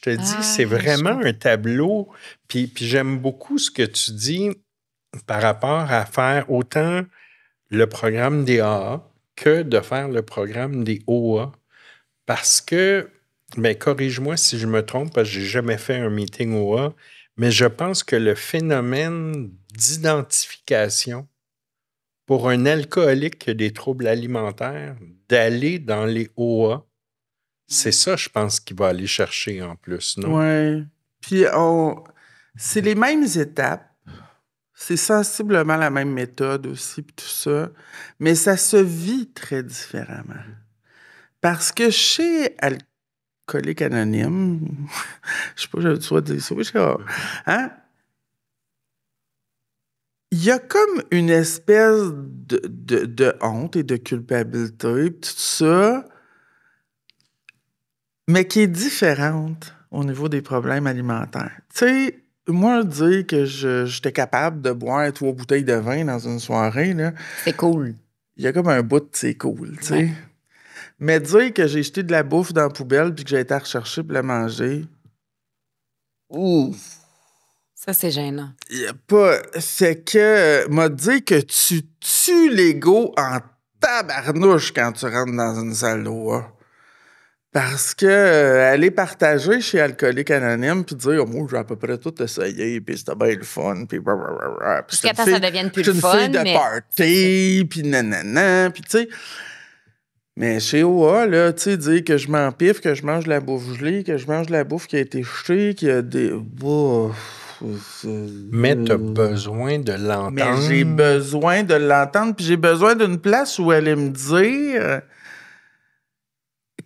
te dis, ah, c'est vraiment un tableau. Puis, puis j'aime beaucoup ce que tu dis par rapport à faire autant le programme des AA que de faire le programme des OA. Parce que, mais corrige-moi si je me trompe, parce que j'ai jamais fait un meeting OA, mais je pense que le phénomène d'identification pour un alcoolique qui a des troubles alimentaires, d'aller dans les OA, c'est ça, je pense, qu'il va aller chercher en plus, non? Oui. Puis, c'est les mêmes étapes c'est sensiblement la même méthode aussi, puis tout ça, mais ça se vit très différemment. Parce que chez Alcoolique Anonyme, je sais pas, je dois dire ça, hein? Il y a comme une espèce de, honte et de culpabilité, tout ça, mais qui est différente au niveau des problèmes alimentaires. Tu sais, moi, dire que j'étais capable de boire trois bouteilles de vin dans une soirée, C'est cool. Il y a comme un bout de c'est cool, tu sais. Mais dire que j'ai jeté de la bouffe dans la poubelle puis que j'ai été à rechercher pour la manger. Ouf! Ça, c'est gênant. Y a pas. C'est que. M'a dit que tu tues l'ego en tabarnouche quand tu rentres dans une salle d'eau. Parce que est euh, aller partager chez Alcoolique Anonyme puis dire moi j'ai à peu près tout essayé puis c'était bien le fun puis blablabla. Puis Jusqu'à ça devienne plus une fille de mais... party puis nanana puis tu sais. Mais chez OA, là, tu sais, dire que je m'empiffe, que je mange de la bouffe gelée, que je mange de la bouffe qui a été jetée, qu'il y a des. Oh, mais t'as euh, besoin de l'entendre. Mais j'ai besoin de l'entendre, puis j'ai besoin d'une place où elle me dire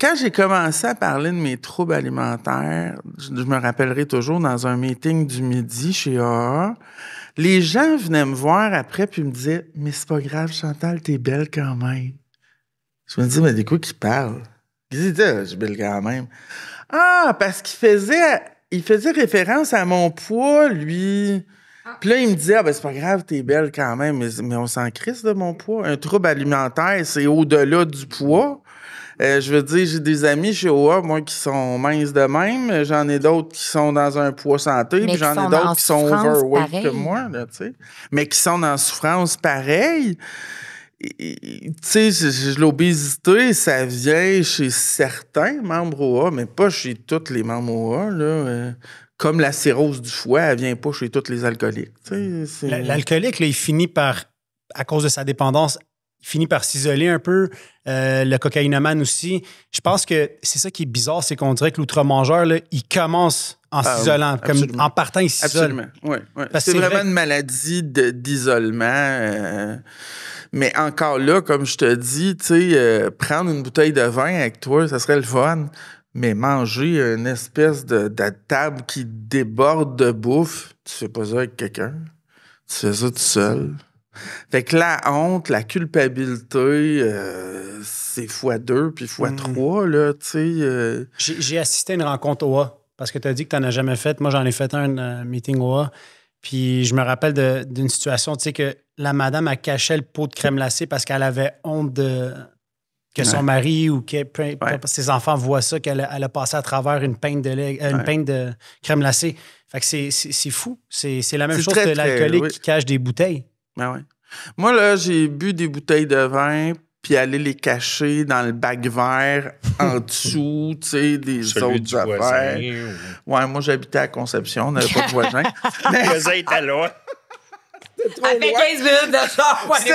quand j'ai commencé à parler de mes troubles alimentaires, je, me rappellerai toujours dans un meeting du midi chez AA, les gens venaient me voir après puis me disaient Mais c'est pas grave, Chantal, t'es belle quand même. Je me dis Mais des quoi qui parlent Ils disaient ah, Je suis belle quand même. Ah, parce qu'il faisait, il faisait référence à mon poids, lui. Ah. Puis là, il me disait Ah, ben, c'est pas grave, t'es belle quand même, mais, mais on s'en crisse de mon poids. Un trouble alimentaire, c'est au-delà du poids. Euh, je veux dire, j'ai des amis chez OA, moi, qui sont minces de même. J'en ai d'autres qui sont dans un poids santé. puis j'en ai d'autres qui sont overweight que moi, tu sais. Mais qui sont en souffrance pareille. Tu sais, l'obésité, ça vient chez certains membres OA, mais pas chez tous les membres OA, là. Euh. comme la cirrhose du foie, elle vient pas chez tous les alcooliques. L'alcoolique, là, il finit par, à cause de sa dépendance, finit par s'isoler un peu, euh, le cocaïnaman aussi. Je pense que c'est ça qui est bizarre, c'est qu'on dirait que l'outre-mangeur, il commence en ah, s'isolant, comme en partant, ici. Absolument, oui. C'est vraiment une maladie d'isolement. Euh, mais encore là, comme je te dis, tu sais, euh, prendre une bouteille de vin avec toi, ça serait le fun. Mais manger une espèce de, table qui déborde de bouffe, tu fais pas ça avec quelqu'un. Tu fais ça tout seul. Fait que la honte, la culpabilité, euh, c'est fois deux, puis fois hmm. trois, là, tu sais. Euh. J'ai assisté à une rencontre OA, parce que tu as dit que tu n'en as jamais fait. Moi, j'en ai fait un, un euh, meeting OA. Puis je me rappelle d'une situation, tu sais, que la madame a caché le pot de crème glacée parce qu'elle avait honte que son mari ou que ses enfants voient ça, qu'elle a, passé à travers une peinte de, une de crème glacée. Fait que c'est fou. C'est la même chose que l'alcoolique qui cache des bouteilles. Ben ouais. Moi, là, j'ai bu des bouteilles de vin, puis aller les cacher dans le bac vert en dessous, tu sais, des autres affaires. Ouais, moi, j'habitais à Conception, on n'avait pas de voisin. Le voisin était loin. C'était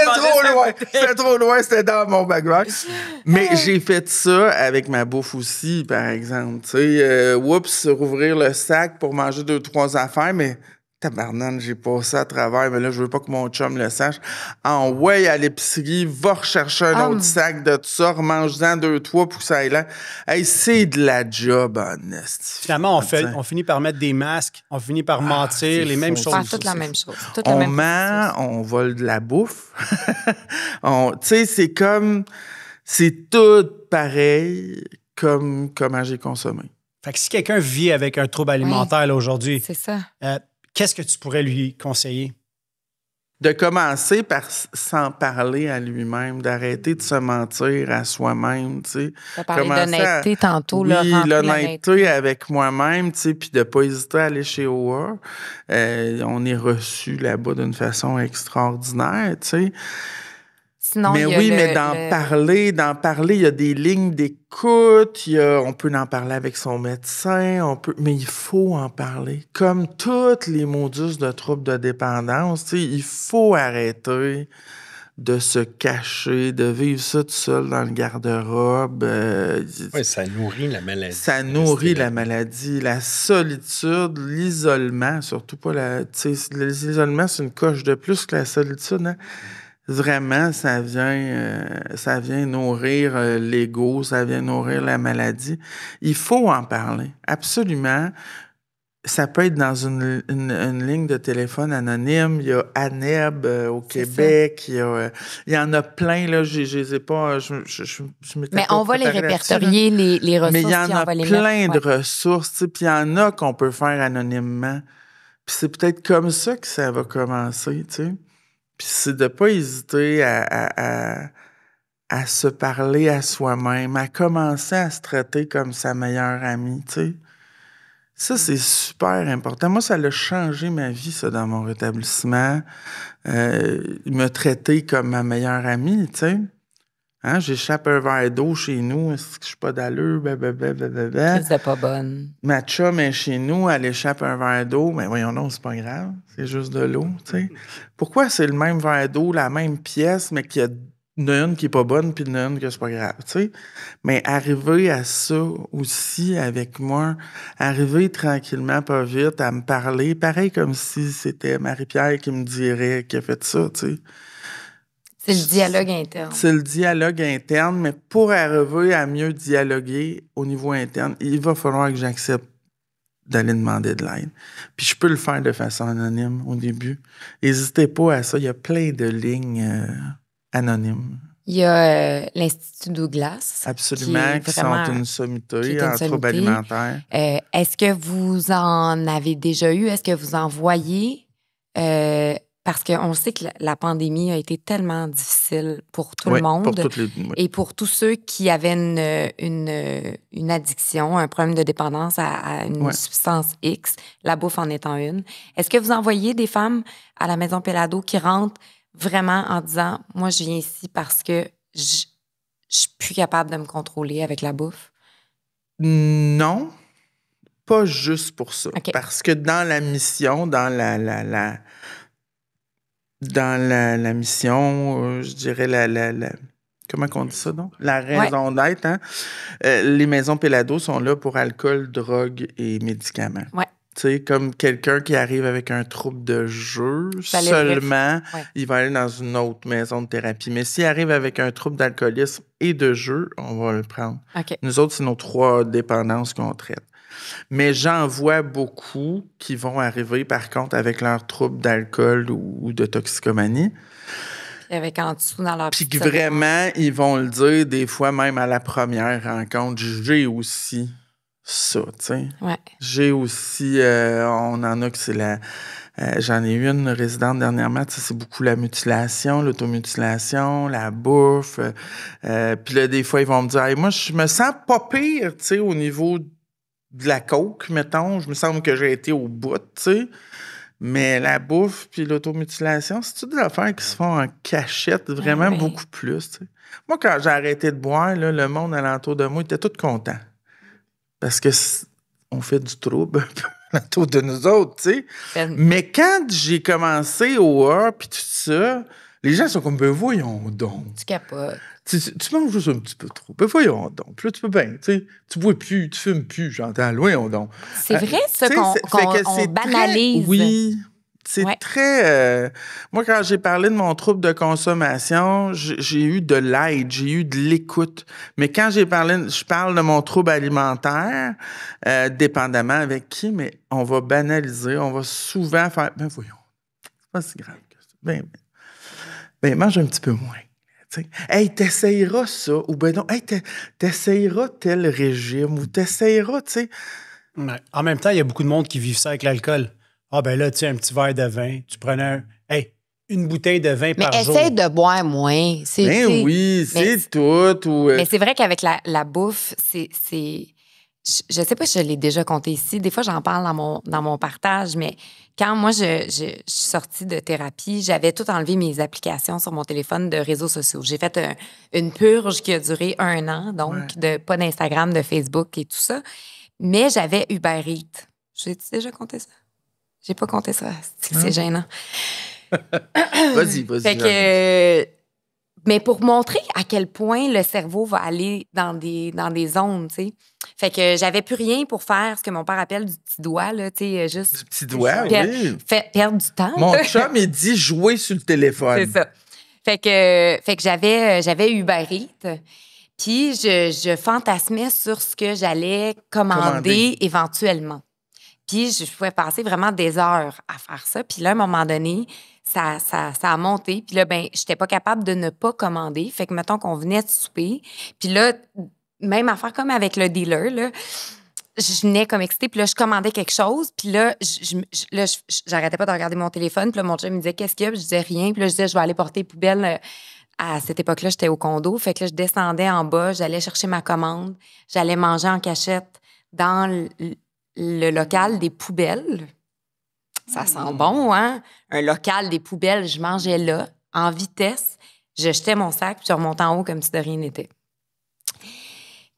trop, trop loin. C'était trop loin. C'était dans mon vert. Mais j'ai fait ça avec ma bouffe aussi, par exemple. Tu sais, euh, oups, rouvrir le sac pour manger deux, trois affaires, mais Tabarnane, j'ai passé à travers, mais là, je veux pas que mon chum le sache. En way à l'épicerie, va rechercher un hum. autre sac de tout ça, remange-en deux, trois pour ça et là. Hey, c'est de la job, honnête. Finalement, on, fait, on finit par mettre des masques, on finit par ah, mentir, les mêmes choses. fait toute la même chose. on ment, on vole de la bouffe. tu sais, c'est comme. C'est tout pareil comme comment j'ai consommé. Fait que si quelqu'un vit avec un trouble alimentaire aujourd'hui, c'est ça. Euh, qu'est-ce que tu pourrais lui conseiller? De commencer par s'en parler à lui-même, d'arrêter de se mentir à soi-même, tu sais. d'honnêteté tantôt, là. Oui, l'honnêteté avec moi-même, tu sais, puis de pas hésiter à aller chez OA. Euh, on est reçu là-bas d'une façon extraordinaire, tu sais mais oui, mais d'en parler, d'en parler, il y a des lignes d'écoute, il on peut en parler avec son médecin, on peut, mais il faut en parler. Comme toutes les modus de troubles de dépendance, il faut arrêter de se cacher, de vivre ça tout seul dans le garde-robe. Euh, oui, ça nourrit la maladie. Ça nourrit la maladie. La solitude, l'isolement, surtout pas la. L'isolement, c'est une coche de plus que la solitude. Hein? vraiment, ça vient, euh, ça vient nourrir euh, l'ego, ça vient nourrir la maladie. Il faut en parler, absolument. Ça peut être dans une, ligne de téléphone anonyme. Il y a ANEB euh, au Québec. Il y, en a plein. Là, je ne pas. Je, Mais on va les répertorier, les, les, ressources. il y en a plein de ressources. Puis il y en a qu'on peut faire anonymement. Puis c'est peut-être comme ça que ça va commencer. tu sais. Puis c'est de ne pas hésiter à, se parler à soi-même, à commencer à se traiter comme sa meilleure amie, tu sais. Ça, c'est super important. Moi, ça a changé ma vie, ça, dans mon rétablissement. Euh, me traiter comme ma meilleure amie, tu sais. Hein, j'échappe un verre d'eau chez nous, est-ce que je suis pas d'allure, blablabla. C'est pas bonne. Ma chum est chez nous, elle échappe un verre d'eau, mais voyons non, c'est pas grave, c'est juste de l'eau, tu sais. Pourquoi c'est le même verre d'eau, la même pièce, mais qu'il y a une qui est pas bonne, puis une, une que c'est pas grave, tu sais. Mais arriver à ça aussi avec moi, arriver tranquillement, pas vite, à me parler, pareil comme si c'était Marie-Pierre qui me dirait qu'elle a fait ça, tu sais c'est le dialogue interne. C'est le dialogue interne, mais pour arriver à mieux dialoguer au niveau interne, il va falloir que j'accepte d'aller demander de l'aide. Puis je peux le faire de façon anonyme au début. N'hésitez pas à ça. Il y a plein de lignes euh, anonymes. Il y a euh, l'Institut Douglas. Absolument, qui, sont une sommité en alimentaire. Euh, est-ce que vous en avez déjà eu? Est-ce que vous en voyez? Parce qu'on sait que la pandémie a été tellement difficile pour tout le monde et pour tous ceux qui avaient une, une, addiction, un problème de dépendance à, une substance X, la bouffe en étant une. Est-ce que vous envoyez des femmes à la maison Pelado qui rentrent vraiment en disant, moi je viens ici parce que je, suis plus capable de me contrôler avec la bouffe? Non, pas juste pour ça. Parce que dans la mission, dans la, la dans la, mission, euh, je dirais la, la, la comment on dit ça donc? La raison d'être, hein? euh, les maisons Pelado sont là pour alcool, drogue et médicaments. Ouais. Tu sais, comme quelqu'un qui arrive avec un trouble de jeu, seulement, il va aller dans une autre maison de thérapie. Mais s'il arrive avec un trouble d'alcoolisme et de jeu, on va le prendre. Nous autres, c'est nos trois dépendances qu'on traite. Mais j'en vois beaucoup qui vont arriver, par contre, avec leurs troubles d'alcool ou, de toxicomanie. avec en dessous dans leur Puis vraiment, ils vont le dire des fois, même à la première rencontre, j'ai aussi ça, tu sais. Ouais. J'ai aussi, euh, on en a que c'est la. Euh, j'en ai eu une résidente dernièrement, c'est beaucoup la mutilation, l'automutilation, la bouffe. Euh, puis là, des fois, ils vont me dire Moi, je me sens pas pire, tu sais, au niveau de la coke, mettons. Je me semble que j'ai été au bout, tu sais. Mais la bouffe puis l'automutilation, c'est-tu des affaires qui se font en cachette vraiment ah beaucoup plus? sais. Moi, quand j'ai arrêté de boire, le monde alentour de moi était tout content. Parce que on fait du trouble alentour de nous autres, tu sais. Ben, Mais quand j'ai commencé au A puis tout ça, les gens sont comme, ben voyons donc. Tu capotes. Tu, manges juste un petit peu trop. Ben voyons donc. Là, tu peux bien, tu sais, bois plus, tu fumes plus, j'entends loin donc. C'est vrai, ce euh, qu'on qu banalise. oui. C'est très. Euh, moi, quand j'ai parlé de mon trouble de consommation, j'ai eu de l'aide, j'ai eu de l'écoute. Mais quand j'ai parlé, je parle de mon trouble alimentaire, euh, dépendamment avec qui, mais on va banaliser, on va souvent faire. Ben voyons, c'est pas si grave que ça. ben, ben, ben mange un petit peu moins hey, t'essayeras ça, ou ben non, hey, t'essayeras tel régime, ou t'essayeras, tu sais. En même temps, il y a beaucoup de monde qui vivent ça avec l'alcool. Ah, ben là, tu un petit verre de vin, tu prenais un. une bouteille de vin par jour. Mais essaye de boire moins. C'est, ben oui, c'est tout. Euh, mais c'est vrai qu'avec la, bouffe, c'est. Je, je sais pas si je l'ai déjà compté ici. Des fois, j'en parle dans mon, dans mon partage, mais quand moi, je, suis sortie de thérapie, j'avais tout enlevé mes applications sur mon téléphone de réseaux sociaux. J'ai fait une purge qui a duré un an, donc de pas d'Instagram, de Facebook et tout ça. Mais j'avais Uber Eats. J'ai-tu déjà compté ça? J'ai pas compté ça. C'est hein? gênant. vas-y, vas-y. que mais pour montrer à quel point le cerveau va aller dans des, dans des zones, tu sais. Fait que j'avais plus rien pour faire ce que mon père appelle du petit doigt, là, tu sais, juste... Du petit doigt, oui. Fait, perdre du temps. Mon chum, il dit jouer sur le téléphone. C'est ça. Fait que, fait que j'avais, j'avais Uber Eats, puis je, fantasmais sur ce que j'allais commander, commander, éventuellement. Puis je pouvais passer vraiment des heures à faire ça. Puis là, à un moment donné, ça, a monté. Puis là, ben, j'étais pas capable de ne pas commander. Fait que, mettons qu'on venait de souper. Puis là, même affaire comme avec le dealer, là, je venais comme excité. Puis là, je commandais quelque chose. Puis là, j'arrêtais pas de regarder mon téléphone. Puis là, mon chum me disait, qu'est-ce qu'il y a? Puis je disais rien. Puis là, je disais, je vais aller porter poubelles. Euh, » À cette époque-là, j'étais au condo. Fait que là, je descendais en bas. J'allais chercher ma commande. J'allais manger en cachette dans le local des poubelles. Ça sent mm. bon, hein? Un local, des poubelles, je mangeais là, en vitesse. Je jetais mon sac, puis je remontais en haut comme si de rien n'était.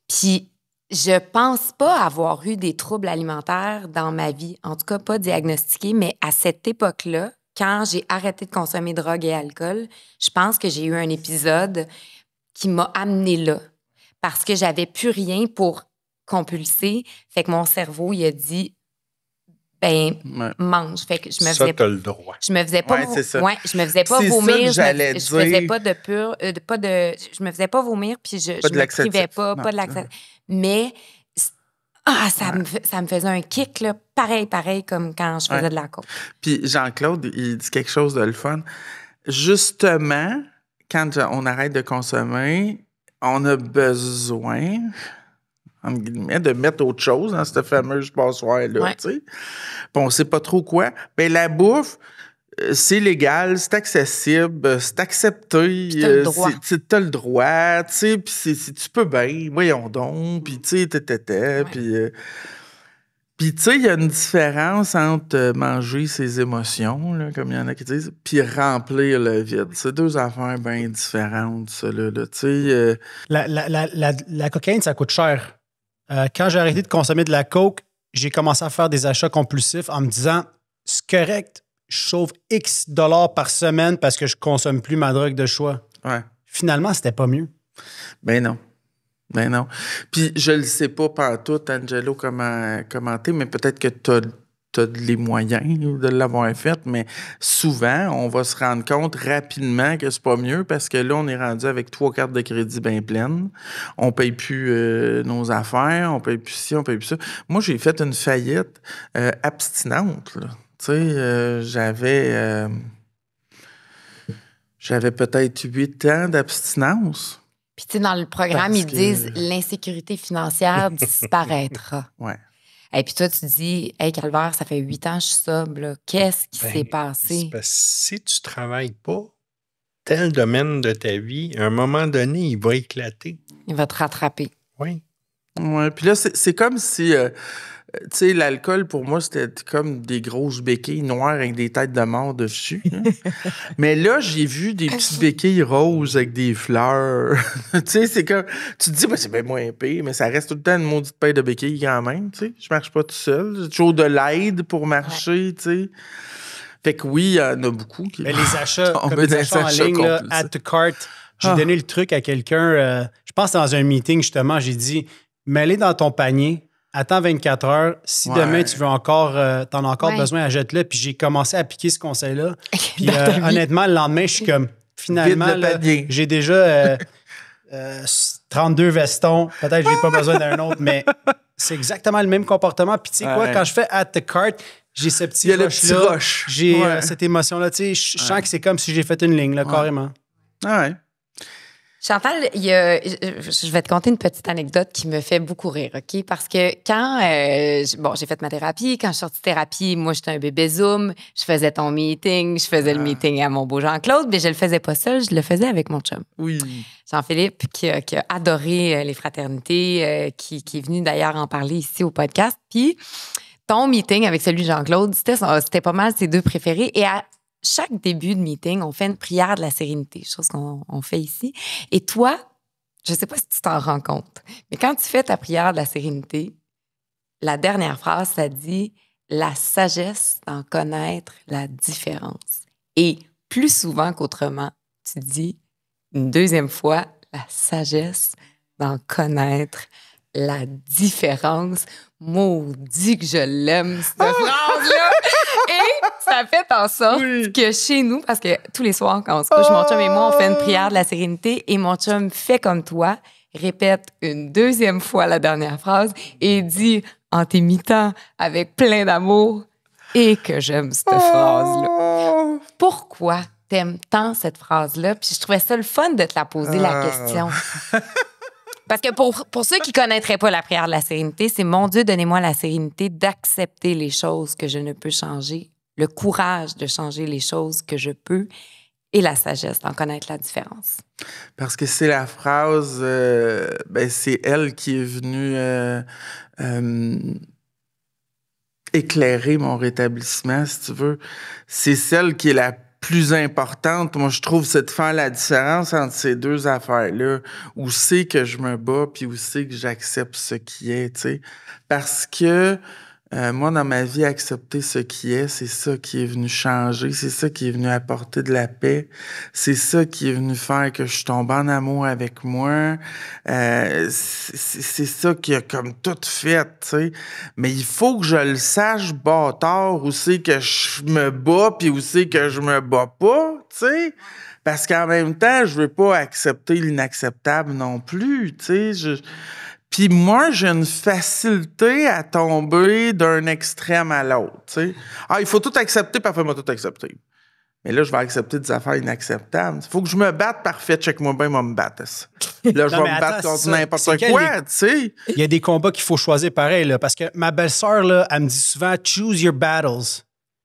Puis, je pense pas avoir eu des troubles alimentaires dans ma vie, en tout cas pas diagnostiqués, mais à cette époque-là, quand j'ai arrêté de consommer drogue et alcool, je pense que j'ai eu un épisode qui m'a amené là parce que j'avais plus rien pour compulser. Fait que mon cerveau, il a dit ben mange. Fait que je me ça, faisais le droit. Je me faisais pas vomir. je me faisais pas vomir, je, me, faisais pas de pur euh, de, pas de je me faisais pas vomir puis je je me pas, pas de Mais ah, ça, me, ça me faisait un kick, là, pareil, pareil comme quand je faisais de la course. Puis Jean-Claude, il dit quelque chose de le fun. Justement, quand on arrête de consommer, on a besoin de mettre autre chose dans cette mm-hmm. fameuse passoire-là. Ouais. Puis on sait pas trop quoi. mais ben, la bouffe, euh, c'est légal, c'est accessible, c'est accepté. Tu as euh, le droit. Tu sais, tu sais, tu peux bien, voyons donc, puis tu sais, euh, puis... tu sais, il y a une différence entre manger ses émotions, comme il y en a qui disent, puis remplir le vide. C'est deux affaires bien différentes, ça, là. tu sais... La, la, la, la, cocaïne, ça coûte cher. Euh, quand j'ai arrêté de consommer de la coke, j'ai commencé à faire des achats compulsifs en me disant c'est correct, je sauve X dollars par semaine parce que je consomme plus ma drogue de choix. Finalement, Finalement, c'était pas mieux. Ben non. Ben non. Puis je le sais pas partout, Angelo, comment commenter, mais peut-être que tu as as les moyens de l'avoir fait, mais souvent, on va se rendre compte rapidement que c'est pas mieux parce que là, on est rendu avec trois cartes de crédit bien pleines. On paye plus euh, nos affaires, on paye plus ci, on paye plus ça. Moi, j'ai fait une faillite euh, abstinente. Tu euh, j'avais. j'avais peut-être huit ans d'abstinence. Puis, tu sais, dans le programme, ils disent l'insécurité financière disparaîtra. ouais. Et puis toi, tu dis, hey, Calvert, ça fait huit ans que je suis sobre. Qu'est-ce qui s'est ben, passé? si tu ne travailles pas, tel domaine de ta vie, à un moment donné, il va éclater. Il va te rattraper. Oui. Oui, puis là, c'est comme si. Euh, tu sais, l'alcool, pour moi, c'était comme des grosses béquilles noires avec des têtes de mort dessus. Hein. Mais là, j'ai vu des ah, petites béquilles roses avec des fleurs. tu sais, c'est comme. Tu te dis, ben, c'est bien moins épais, mais ça reste tout le temps une maudite paire de béquilles quand même. Tu sais, je marche pas tout seul. J'ai toujours de l'aide pour marcher, tu sais. Fait que oui, il y en a beaucoup qui. Mais les achats, comme les achats en ligne, là, add cart. J'ai ah. donné le truc à quelqu'un. Euh, je pense dans un meeting, justement, j'ai dit, mets-les dans ton panier attends 24 heures. Si demain tu veux encore, tu euh, t'en as encore besoin, jette le Puis j'ai commencé à appliquer ce conseil-là. Puis euh, honnêtement, le lendemain, je suis comme, finalement, j'ai déjà 32 euh, vestons. Peut-être que j'ai pas besoin d'un autre, mais c'est exactement le même comportement. Puis tu sais quoi, quand je fais at the cart, j'ai ce petit rush-là. J'ai cette émotion-là. Tu sais, je sens que c'est comme si j'ai fait une ligne, là, carrément. Ouais. Chantal, je vais te conter une petite anecdote qui me fait beaucoup rire, OK? Parce que quand euh, bon, j'ai fait ma thérapie, quand je suis sortie de thérapie, moi, j'étais un bébé Zoom, je faisais ton meeting, je faisais le ah. meeting à mon beau Jean-Claude, mais je le faisais pas seul, je le faisais avec mon chum. Oui. Jean-Philippe, qui, a adoré euh, les fraternités, euh, qui, qui est venu d'ailleurs en parler ici au podcast. Puis, ton meeting avec celui de Jean-Claude, c'était, pas mal ses deux préférés. Et à, chaque début de meeting, on fait une prière de la sérénité, chose qu'on fait ici. Et toi, je ne sais pas si tu t'en rends compte, mais quand tu fais ta prière de la sérénité, la dernière phrase, ça dit la sagesse d'en connaître la différence. Et plus souvent qu'autrement, tu dis une deuxième fois la sagesse d'en connaître la différence. Maudit que je l'aime, cette phrase-là! Et ça fait en sorte que chez nous, parce que tous les soirs, quand on se couche, mon chum et moi, on fait une prière de la sérénité et mon chum fait comme toi, répète une deuxième fois la dernière phrase et dit en t'imitant avec plein d'amour et que j'aime cette oh. phrase-là. Pourquoi t'aimes tant cette phrase-là? Puis je trouvais ça le fun de te la poser, la ah. question. Parce que pour, pour ceux qui ne connaîtraient pas la prière de la sérénité, c'est mon Dieu, donnez-moi la sérénité d'accepter les choses que je ne peux changer, le courage de changer les choses que je peux et la sagesse d'en connaître la différence. Parce que c'est la phrase, euh, ben c'est elle qui est venue euh, euh, éclairer mon rétablissement, si tu veux. C'est celle qui est la plus importante. Moi, je trouve, c'est de faire la différence entre ces deux affaires-là. Où c'est que je me bats, puis où c'est que j'accepte ce qui est, tu sais. Parce que euh, moi, dans ma vie, accepter ce qui est, c'est ça qui est venu changer, c'est ça qui est venu apporter de la paix, c'est ça qui est venu faire que je tombe en amour avec moi. Euh, c'est ça qui a comme tout fait, tu sais. Mais il faut que je le sache, bâtard, où c'est que je me bats, puis où c'est que je me bats pas, tu sais. Parce qu'en même temps, je veux pas accepter l'inacceptable non plus, tu sais. Puis moi, j'ai une facilité à tomber d'un extrême à l'autre. Ah, il faut tout accepter, parfait, moi tout accepter. Mais là, je vais accepter des affaires inacceptables. Il faut que je me batte, parfait, check-moi bien, moi me batte. Là, je vais me battre contre n'importe quoi, tu sais. Il y a des combats qu'il faut choisir pareil, là, parce que ma belle-sœur, elle me dit souvent « choose your battles ».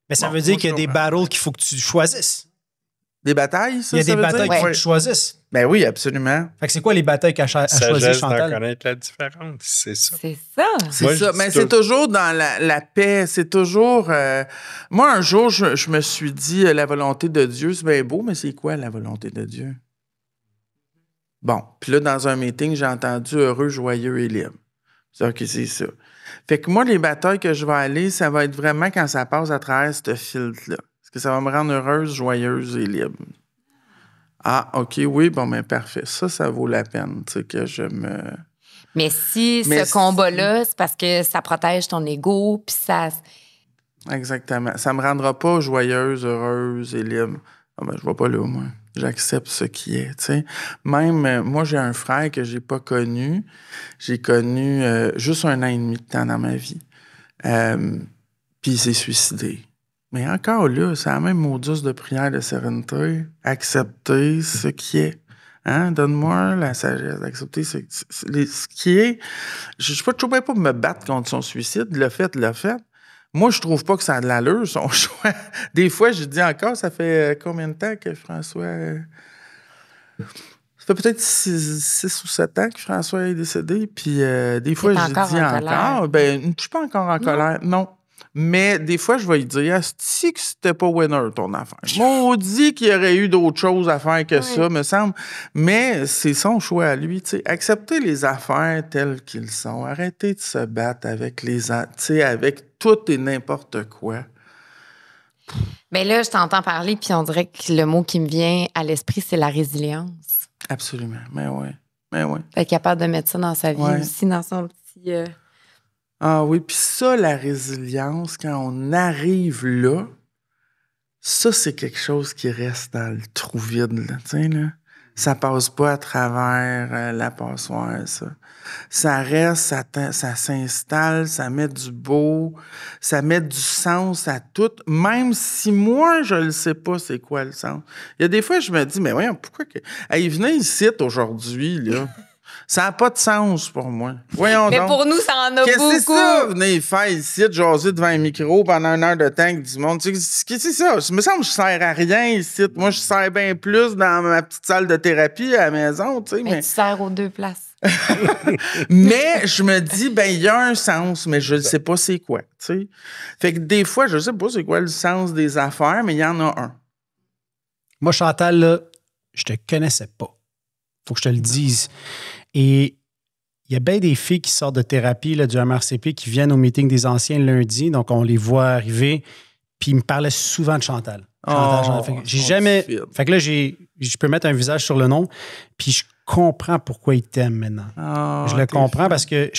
Mais ça veut dire qu'il y a des battles qu'il faut que tu choisisses. Des batailles, ça? Il y a des batailles qu'il choisissent. Ben oui, absolument. Fait que c'est quoi les batailles Chantal? a choisies, Chantal? connaître la différence, c'est ça. C'est ça. C'est ça. Mais c'est toujours dans la, paix. C'est toujours... Euh, moi, un jour, je, me suis dit, euh, la volonté de Dieu, c'est bien beau, mais c'est quoi la volonté de Dieu? Bon. Puis là, dans un meeting, j'ai entendu « heureux, joyeux et libre ». C'est que c'est ça. Fait que moi, les batailles que je vais aller, ça va être vraiment quand ça passe à travers ce filtre-là est que ça va me rendre heureuse, joyeuse et libre? Ah, OK, oui, bon, mais parfait. Ça, ça vaut la peine, tu sais, que je me. Mais si ce combat-là, c'est parce que ça protège ton ego, puis ça. Exactement. Ça me rendra pas joyeuse, heureuse et libre. Ah ben, je vois pas là, moi. J'accepte ce qui est, tu sais. Même, euh, moi, j'ai un frère que j'ai pas connu. J'ai connu euh, juste un an et demi de temps dans ma vie. Euh, puis il s'est suicidé. Mais encore là, c'est la même modus de prière de sérénité. Accepter ce qui est. Hein? Donne-moi la sagesse d'accepter ce, qui est. Je ne suis pas toujours pas pour me battre contre son suicide. Le fait, le fait. Moi, je trouve pas que ça a de l'allure, son choix. Des fois, je dis encore, ça fait euh, combien de temps que François. Euh, ça fait peut-être six ou sept ans que François est décédé. Puis euh, des fois, je dis encore, ben, je suis pas encore en colère. Non, mais des fois, je vais lui dire, si que c'était pas winner ton affaire. Maudit qu'il y aurait eu d'autres choses à faire que ça, me semble. Mais c'est son choix à lui, tu sais. Accepter les affaires telles qu'elles sont. Arrêter de se battre avec les, tu sais, avec tout et n'importe quoi. Mais là, je t'entends parler, puis on dirait que le mot qui me vient à l'esprit, c'est la résilience. Absolument. Mais oui. Mais oui. Être capable de mettre ça dans sa vie aussi, dans son petit. Euh, ah oui, puis ça, la résilience, quand on arrive là, ça, c'est quelque chose qui reste dans le trou vide, là, tu là. Ça passe pas à travers euh, la passoire, ça. Ça reste, ça, s'installe, ça met du beau, ça met du sens à tout, même si moi, je ne sais pas c'est quoi le sens. Il y a des fois, je me dis, mais voyons, pourquoi que... Hey, ici aujourd'hui, là. Ça n'a pas de sens pour moi. Voyons Mais pour nous, ça en a beaucoup. Qu'est-ce que c'est ça? Venez faire ici, jaser devant un micro pendant une heure de temps avec du monde. Qu'est-ce que c'est ça? Il me semble que je ne sers à rien ici. Moi, je sers bien plus dans ma petite salle de thérapie à la maison. Tu sais, mais, mais... tu sers aux deux places. mais je me dis, ben, il y a un sens, mais je ne sais pas c'est quoi. Tu sais. Fait que des fois, je ne sais pas c'est quoi le sens des affaires, mais il y en a un. Moi, Chantal, là, je te connaissais pas. Faut que je te le dise. Et il y a bien des filles qui sortent de thérapie du MRCP qui viennent au meeting des anciens lundi, donc on les voit arriver, puis ils me parlaient souvent de Chantal. j'ai oh, jamais. Fait que là, je peux mettre un visage sur le nom, puis je comprends pourquoi ils t'aiment maintenant. Ah, je le comprends parce que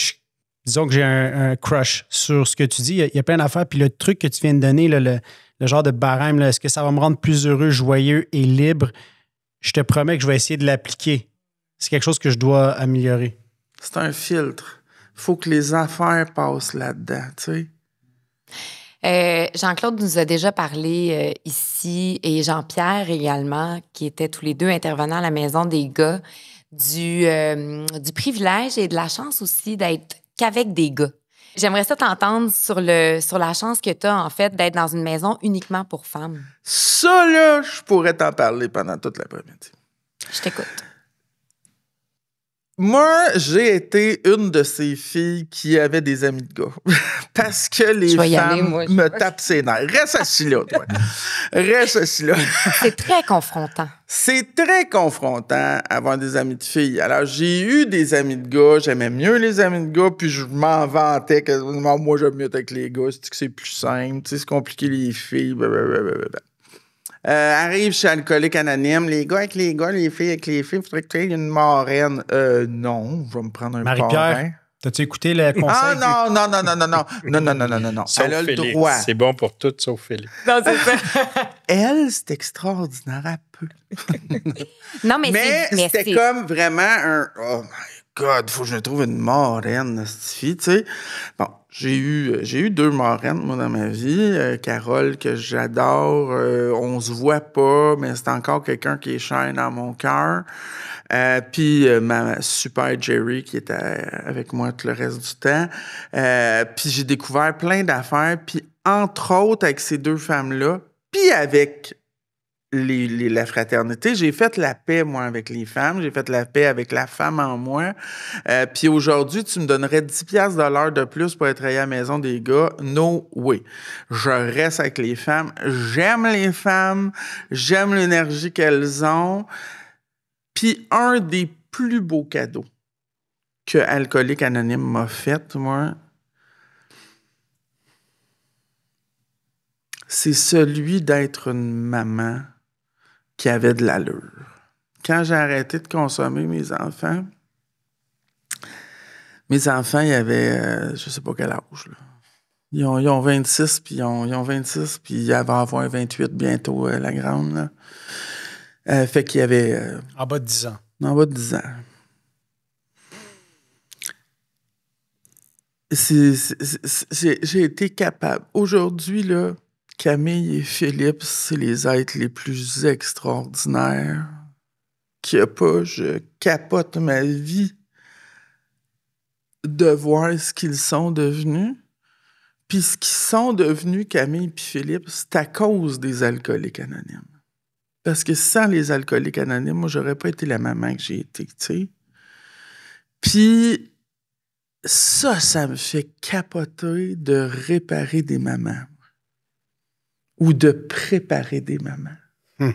disons que j'ai un, crush sur ce que tu dis. Il y a, plein d'affaires, puis le truc que tu viens de donner, le, genre de barème, est-ce que ça va me rendre plus heureux, joyeux et libre? Je te promets que je vais essayer de l'appliquer c'est quelque chose que je dois améliorer. C'est un filtre. faut que les affaires passent là-dedans, tu sais. Euh, Jean-Claude nous a déjà parlé euh, ici et Jean-Pierre également, qui étaient tous les deux intervenants à la Maison des gars, du, euh, du privilège et de la chance aussi d'être qu'avec des gars. J'aimerais ça t'entendre sur, le, sur la chance que tu as, en fait, d'être dans une maison uniquement pour femmes. Ça, là, je pourrais t'en parler pendant toute l'après-midi. Je t'écoute. Moi, j'ai été une de ces filles qui avait des amis de gars. Parce que les femmes me tapaient tapent ses nerfs. Reste assis là, toi. Reste assis là. C'est très confrontant. C'est très confrontant avoir des amis de filles. Alors, j'ai eu des amis de gars. J'aimais mieux les amis de gars, puis je m'en vantais que moi, j'aime mieux avec les gars. C'est plus simple. c'est compliqué les filles. Euh, arrive chez Alcoolique Anonyme, les gars avec les gars, les filles avec les filles, faudrait que tu aies une marraine. Euh, non, je vais me prendre un marie t'as-tu écouté le ah, conseil? Ah non, non, non, non, non, non, non, non, non, non, non, non. Elle a le droit. C'est bon pour toutes sauf Félix. Non, c'est ça. Elle, c'est extraordinaire à peu. non, mais, mais c'était comme vraiment un... Oh my God, faut que je me trouve une marraine, fille, tu Bon, j'ai eu, euh, j'ai eu deux marraines, moi, dans ma vie. Euh, Carole, que j'adore, on euh, on se voit pas, mais c'est encore quelqu'un qui est chère dans mon cœur. Puis ma super Jerry, qui était avec moi tout le reste du temps. Puis j'ai découvert plein d'affaires. Puis entre autres, avec ces deux femmes-là, puis avec la fraternité. J'ai fait la paix, moi, avec les femmes. J'ai fait la paix avec la femme en moi. Euh, puis aujourd'hui, tu me donnerais 10 pièces de de plus pour être à la maison des gars. No way. Je reste avec les femmes. J'aime les femmes. J'aime l'énergie qu'elles ont. Puis un des plus beaux cadeaux que Alcoolique Anonyme m'a fait, moi, c'est celui d'être une maman qui avait de l'allure. Quand j'ai arrêté de consommer mes enfants, mes enfants, ils avaient, je euh, je sais pas quel âge, là. Ils ont, 26, puis ils ont, 26, puis ils vont avoir 28 bientôt, euh, la grande, là. Euh, fait qu'il y avait... en bas de 10 ans. En bas de 10 ans. J'ai été capable. Aujourd'hui, là, Camille et Philippe, c'est les êtres les plus extraordinaires qu'il n'y a pas. Je capote ma vie de voir ce qu'ils sont devenus. Puis ce qu'ils sont devenus, Camille et Philippe, c'est à cause des alcooliques anonymes. Parce que sans les alcooliques anonymes, moi, j'aurais pas été la maman que j'ai été, tu sais. Puis ça, ça me fait capoter de réparer des mamans ou de préparer des mamans. Hmm.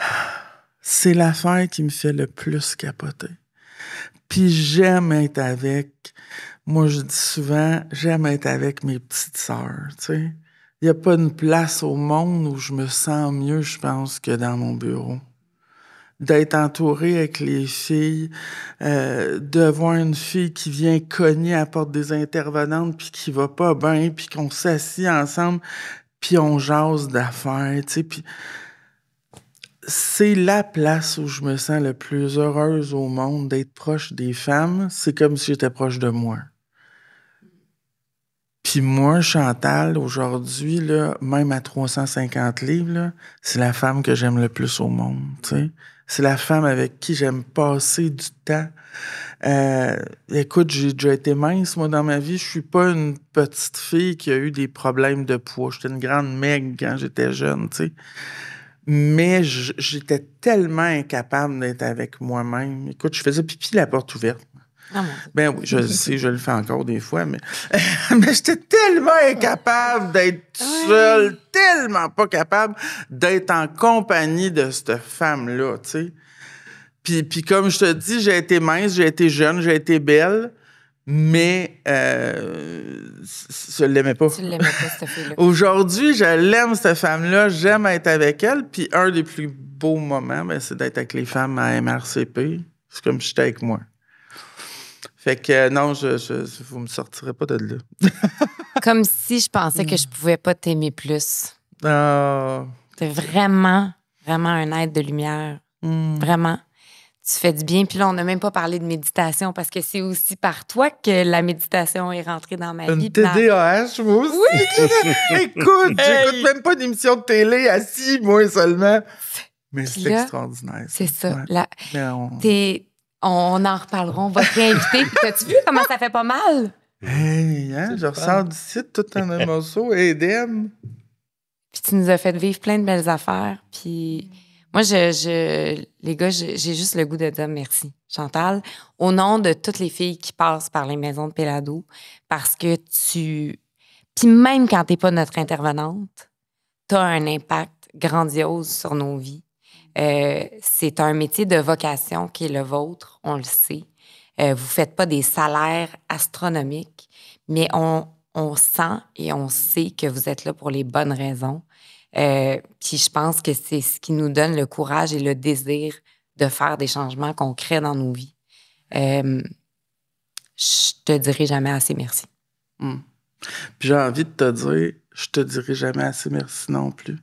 C'est l'affaire qui me fait le plus capoter. Puis j'aime être avec, moi je dis souvent, j'aime être avec mes petites sœurs, tu sais. Il n'y a pas une place au monde où je me sens mieux, je pense, que dans mon bureau d'être entourée avec les filles, euh, de voir une fille qui vient cogner à la porte des intervenantes, puis qui va pas bien, puis qu'on s'assit ensemble, puis on jase d'affaires, tu sais, puis c'est la place où je me sens le plus heureuse au monde d'être proche des femmes. C'est comme si j'étais proche de moi. Puis moi, Chantal, aujourd'hui, même à 350 livres, c'est la femme que j'aime le plus au monde. sais. C'est la femme avec qui j'aime passer du temps. Euh, écoute, j'ai déjà été mince, moi, dans ma vie. Je suis pas une petite fille qui a eu des problèmes de poids. J'étais une grande maigre quand j'étais jeune, tu sais. Mais j'étais tellement incapable d'être avec moi-même. Écoute, je faisais pipi la porte ouverte. Ah, ben oui, je le sais, je le fais encore des fois, mais, mais j'étais tellement incapable d'être seule, tellement pas capable d'être en compagnie de cette femme-là, tu Puis, puis, comme je te dis, j'ai été mince, j'ai été jeune, j'ai été belle, mais euh, je l'aimais pas. l'aimais pas, Aujourd'hui, je l'aime, cette femme-là, j'aime être avec elle, puis un des plus beaux moments, ben, c'est d'être avec les femmes à MRCP. C'est comme si j'étais avec moi. Fait que euh, non, je, vous me sortirez pas de là. Comme si je pensais que mm. je pouvais pas t'aimer plus. Euh... T'es vraiment, vraiment un être de lumière. Mm. Vraiment. Tu fais du bien. Puis là, on n'a même pas parlé de méditation parce que c'est aussi par toi que la méditation est rentrée dans ma vie. vie. TDAH, moi aussi. Oui! écoute, j'écoute même pas une émission de télé assis, moi seulement. Mais c'est extraordinaire. C'est ça. T'es on en reparlera, on va te réinviter. t'as-tu vu comment ça fait pas mal? Hein, je ressors site, tout un morceau et Puis tu nous as fait vivre plein de belles affaires. Puis moi, je, les gars, j'ai juste le goût de dire merci, Chantal, au nom de toutes les filles qui passent par les maisons de Pélado, parce que tu. Puis même quand t'es pas notre intervenante, t'as un impact grandiose sur nos vies. Euh, c'est un métier de vocation qui est le vôtre, on le sait. Euh, vous ne faites pas des salaires astronomiques, mais on, sent et on sait que vous êtes là pour les bonnes raisons. Euh, puis je pense que c'est ce qui nous donne le courage et le désir de faire des changements concrets dans nos vies. Je je te dirai jamais assez merci. Hmm. j'ai envie de te dire, je te dirai jamais assez merci non plus.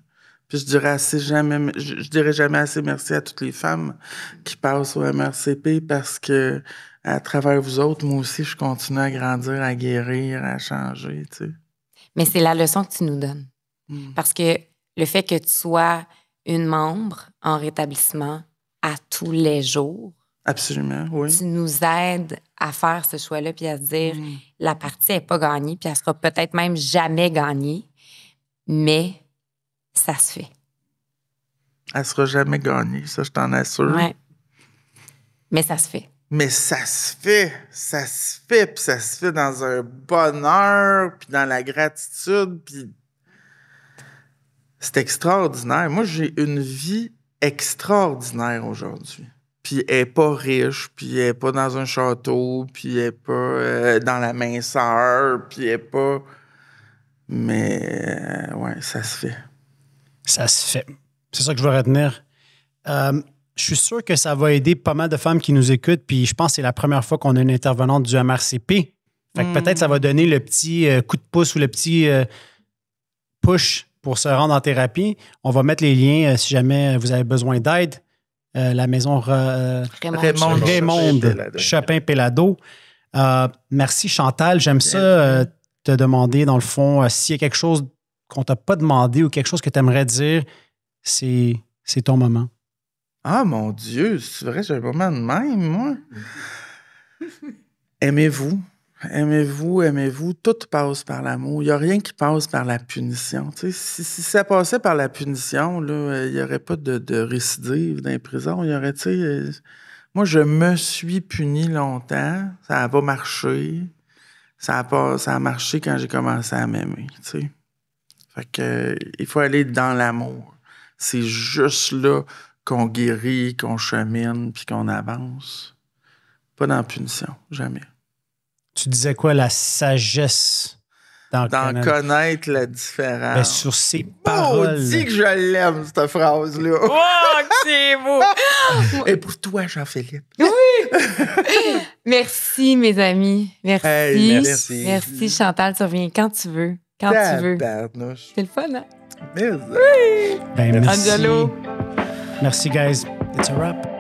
Puis je dirais assez jamais, je, jamais assez merci à toutes les femmes qui passent au MRCP parce que à travers vous autres, moi aussi, je continue à grandir, à guérir, à changer, tu Mais c'est la leçon que tu nous donnes. Hmm. Parce que le fait que tu sois une membre en rétablissement à tous les jours, Absolument, oui. Tu nous aides à faire ce choix-là, puis à se dire, hmm. la partie n'est pas gagnée, puis elle sera peut-être même jamais gagnée, mais ça se fait. Elle sera jamais gagnée, ça, je t'en assure. Ouais. Mais ça se fait. Mais ça se fait, ça se fait, puis ça se fait dans un bonheur, puis dans la gratitude, puis c'est extraordinaire. Moi, j'ai une vie extraordinaire aujourd'hui. Puis elle n'est pas riche, puis elle n'est pas dans un château, puis elle n'est pas euh, dans la minceur, puis elle est pas... Mais euh, ouais, ça se fait ça se fait. C'est ça que je veux retenir. Euh, je suis sûr que ça va aider pas mal de femmes qui nous écoutent. Puis je pense que c'est la première fois qu'on a une intervenante du MRCP. Fait peut-être ça va hmm. donner le petit euh, coup de pouce ou le petit euh, push pour se rendre en thérapie. On va mettre les liens si jamais vous avez besoin d'aide. la maison Raymond, Raymond, Raymond chopin merci Chantal. J'aime ça te demander, dans le fond, s'il y a quelque chose qu'on t'a pas demandé ou quelque chose que tu aimerais dire, c'est, c'est ton moment? Ah mon Dieu, c'est vrai, j'ai un moment de même, moi. Aimez-vous. Aimez-vous, aimez-vous. Tout passe par l'amour. Il n'y a rien qui passe par la punition. Si, ça passait par la punition, il n'y aurait pas de, de récidive d'imprison. Il y aurait, euh, moi, je me suis puni longtemps. Ça n'a pas marché. Ça a, ça a marché quand j'ai commencé à m'aimer. sais. Fait que, il faut aller dans l'amour. C'est juste là qu'on guérit, qu'on chemine, puis qu'on avance. Pas dans la punition, jamais. Tu disais quoi, la sagesse d'en connaître. la différence. Ben, sur ces oh, paroles. dit que je l'aime, cette phrase-là. Oh, c'est beau! Et pour toi, Jean-Philippe. Oui! merci, mes amis. Merci. merci. Merci, Chantal. Tu reviens quand tu veux. Quand tu veux. C'est le fun, hein? Euh, oui! Ben, merci. Angelo. Merci, guys. It's a wrap.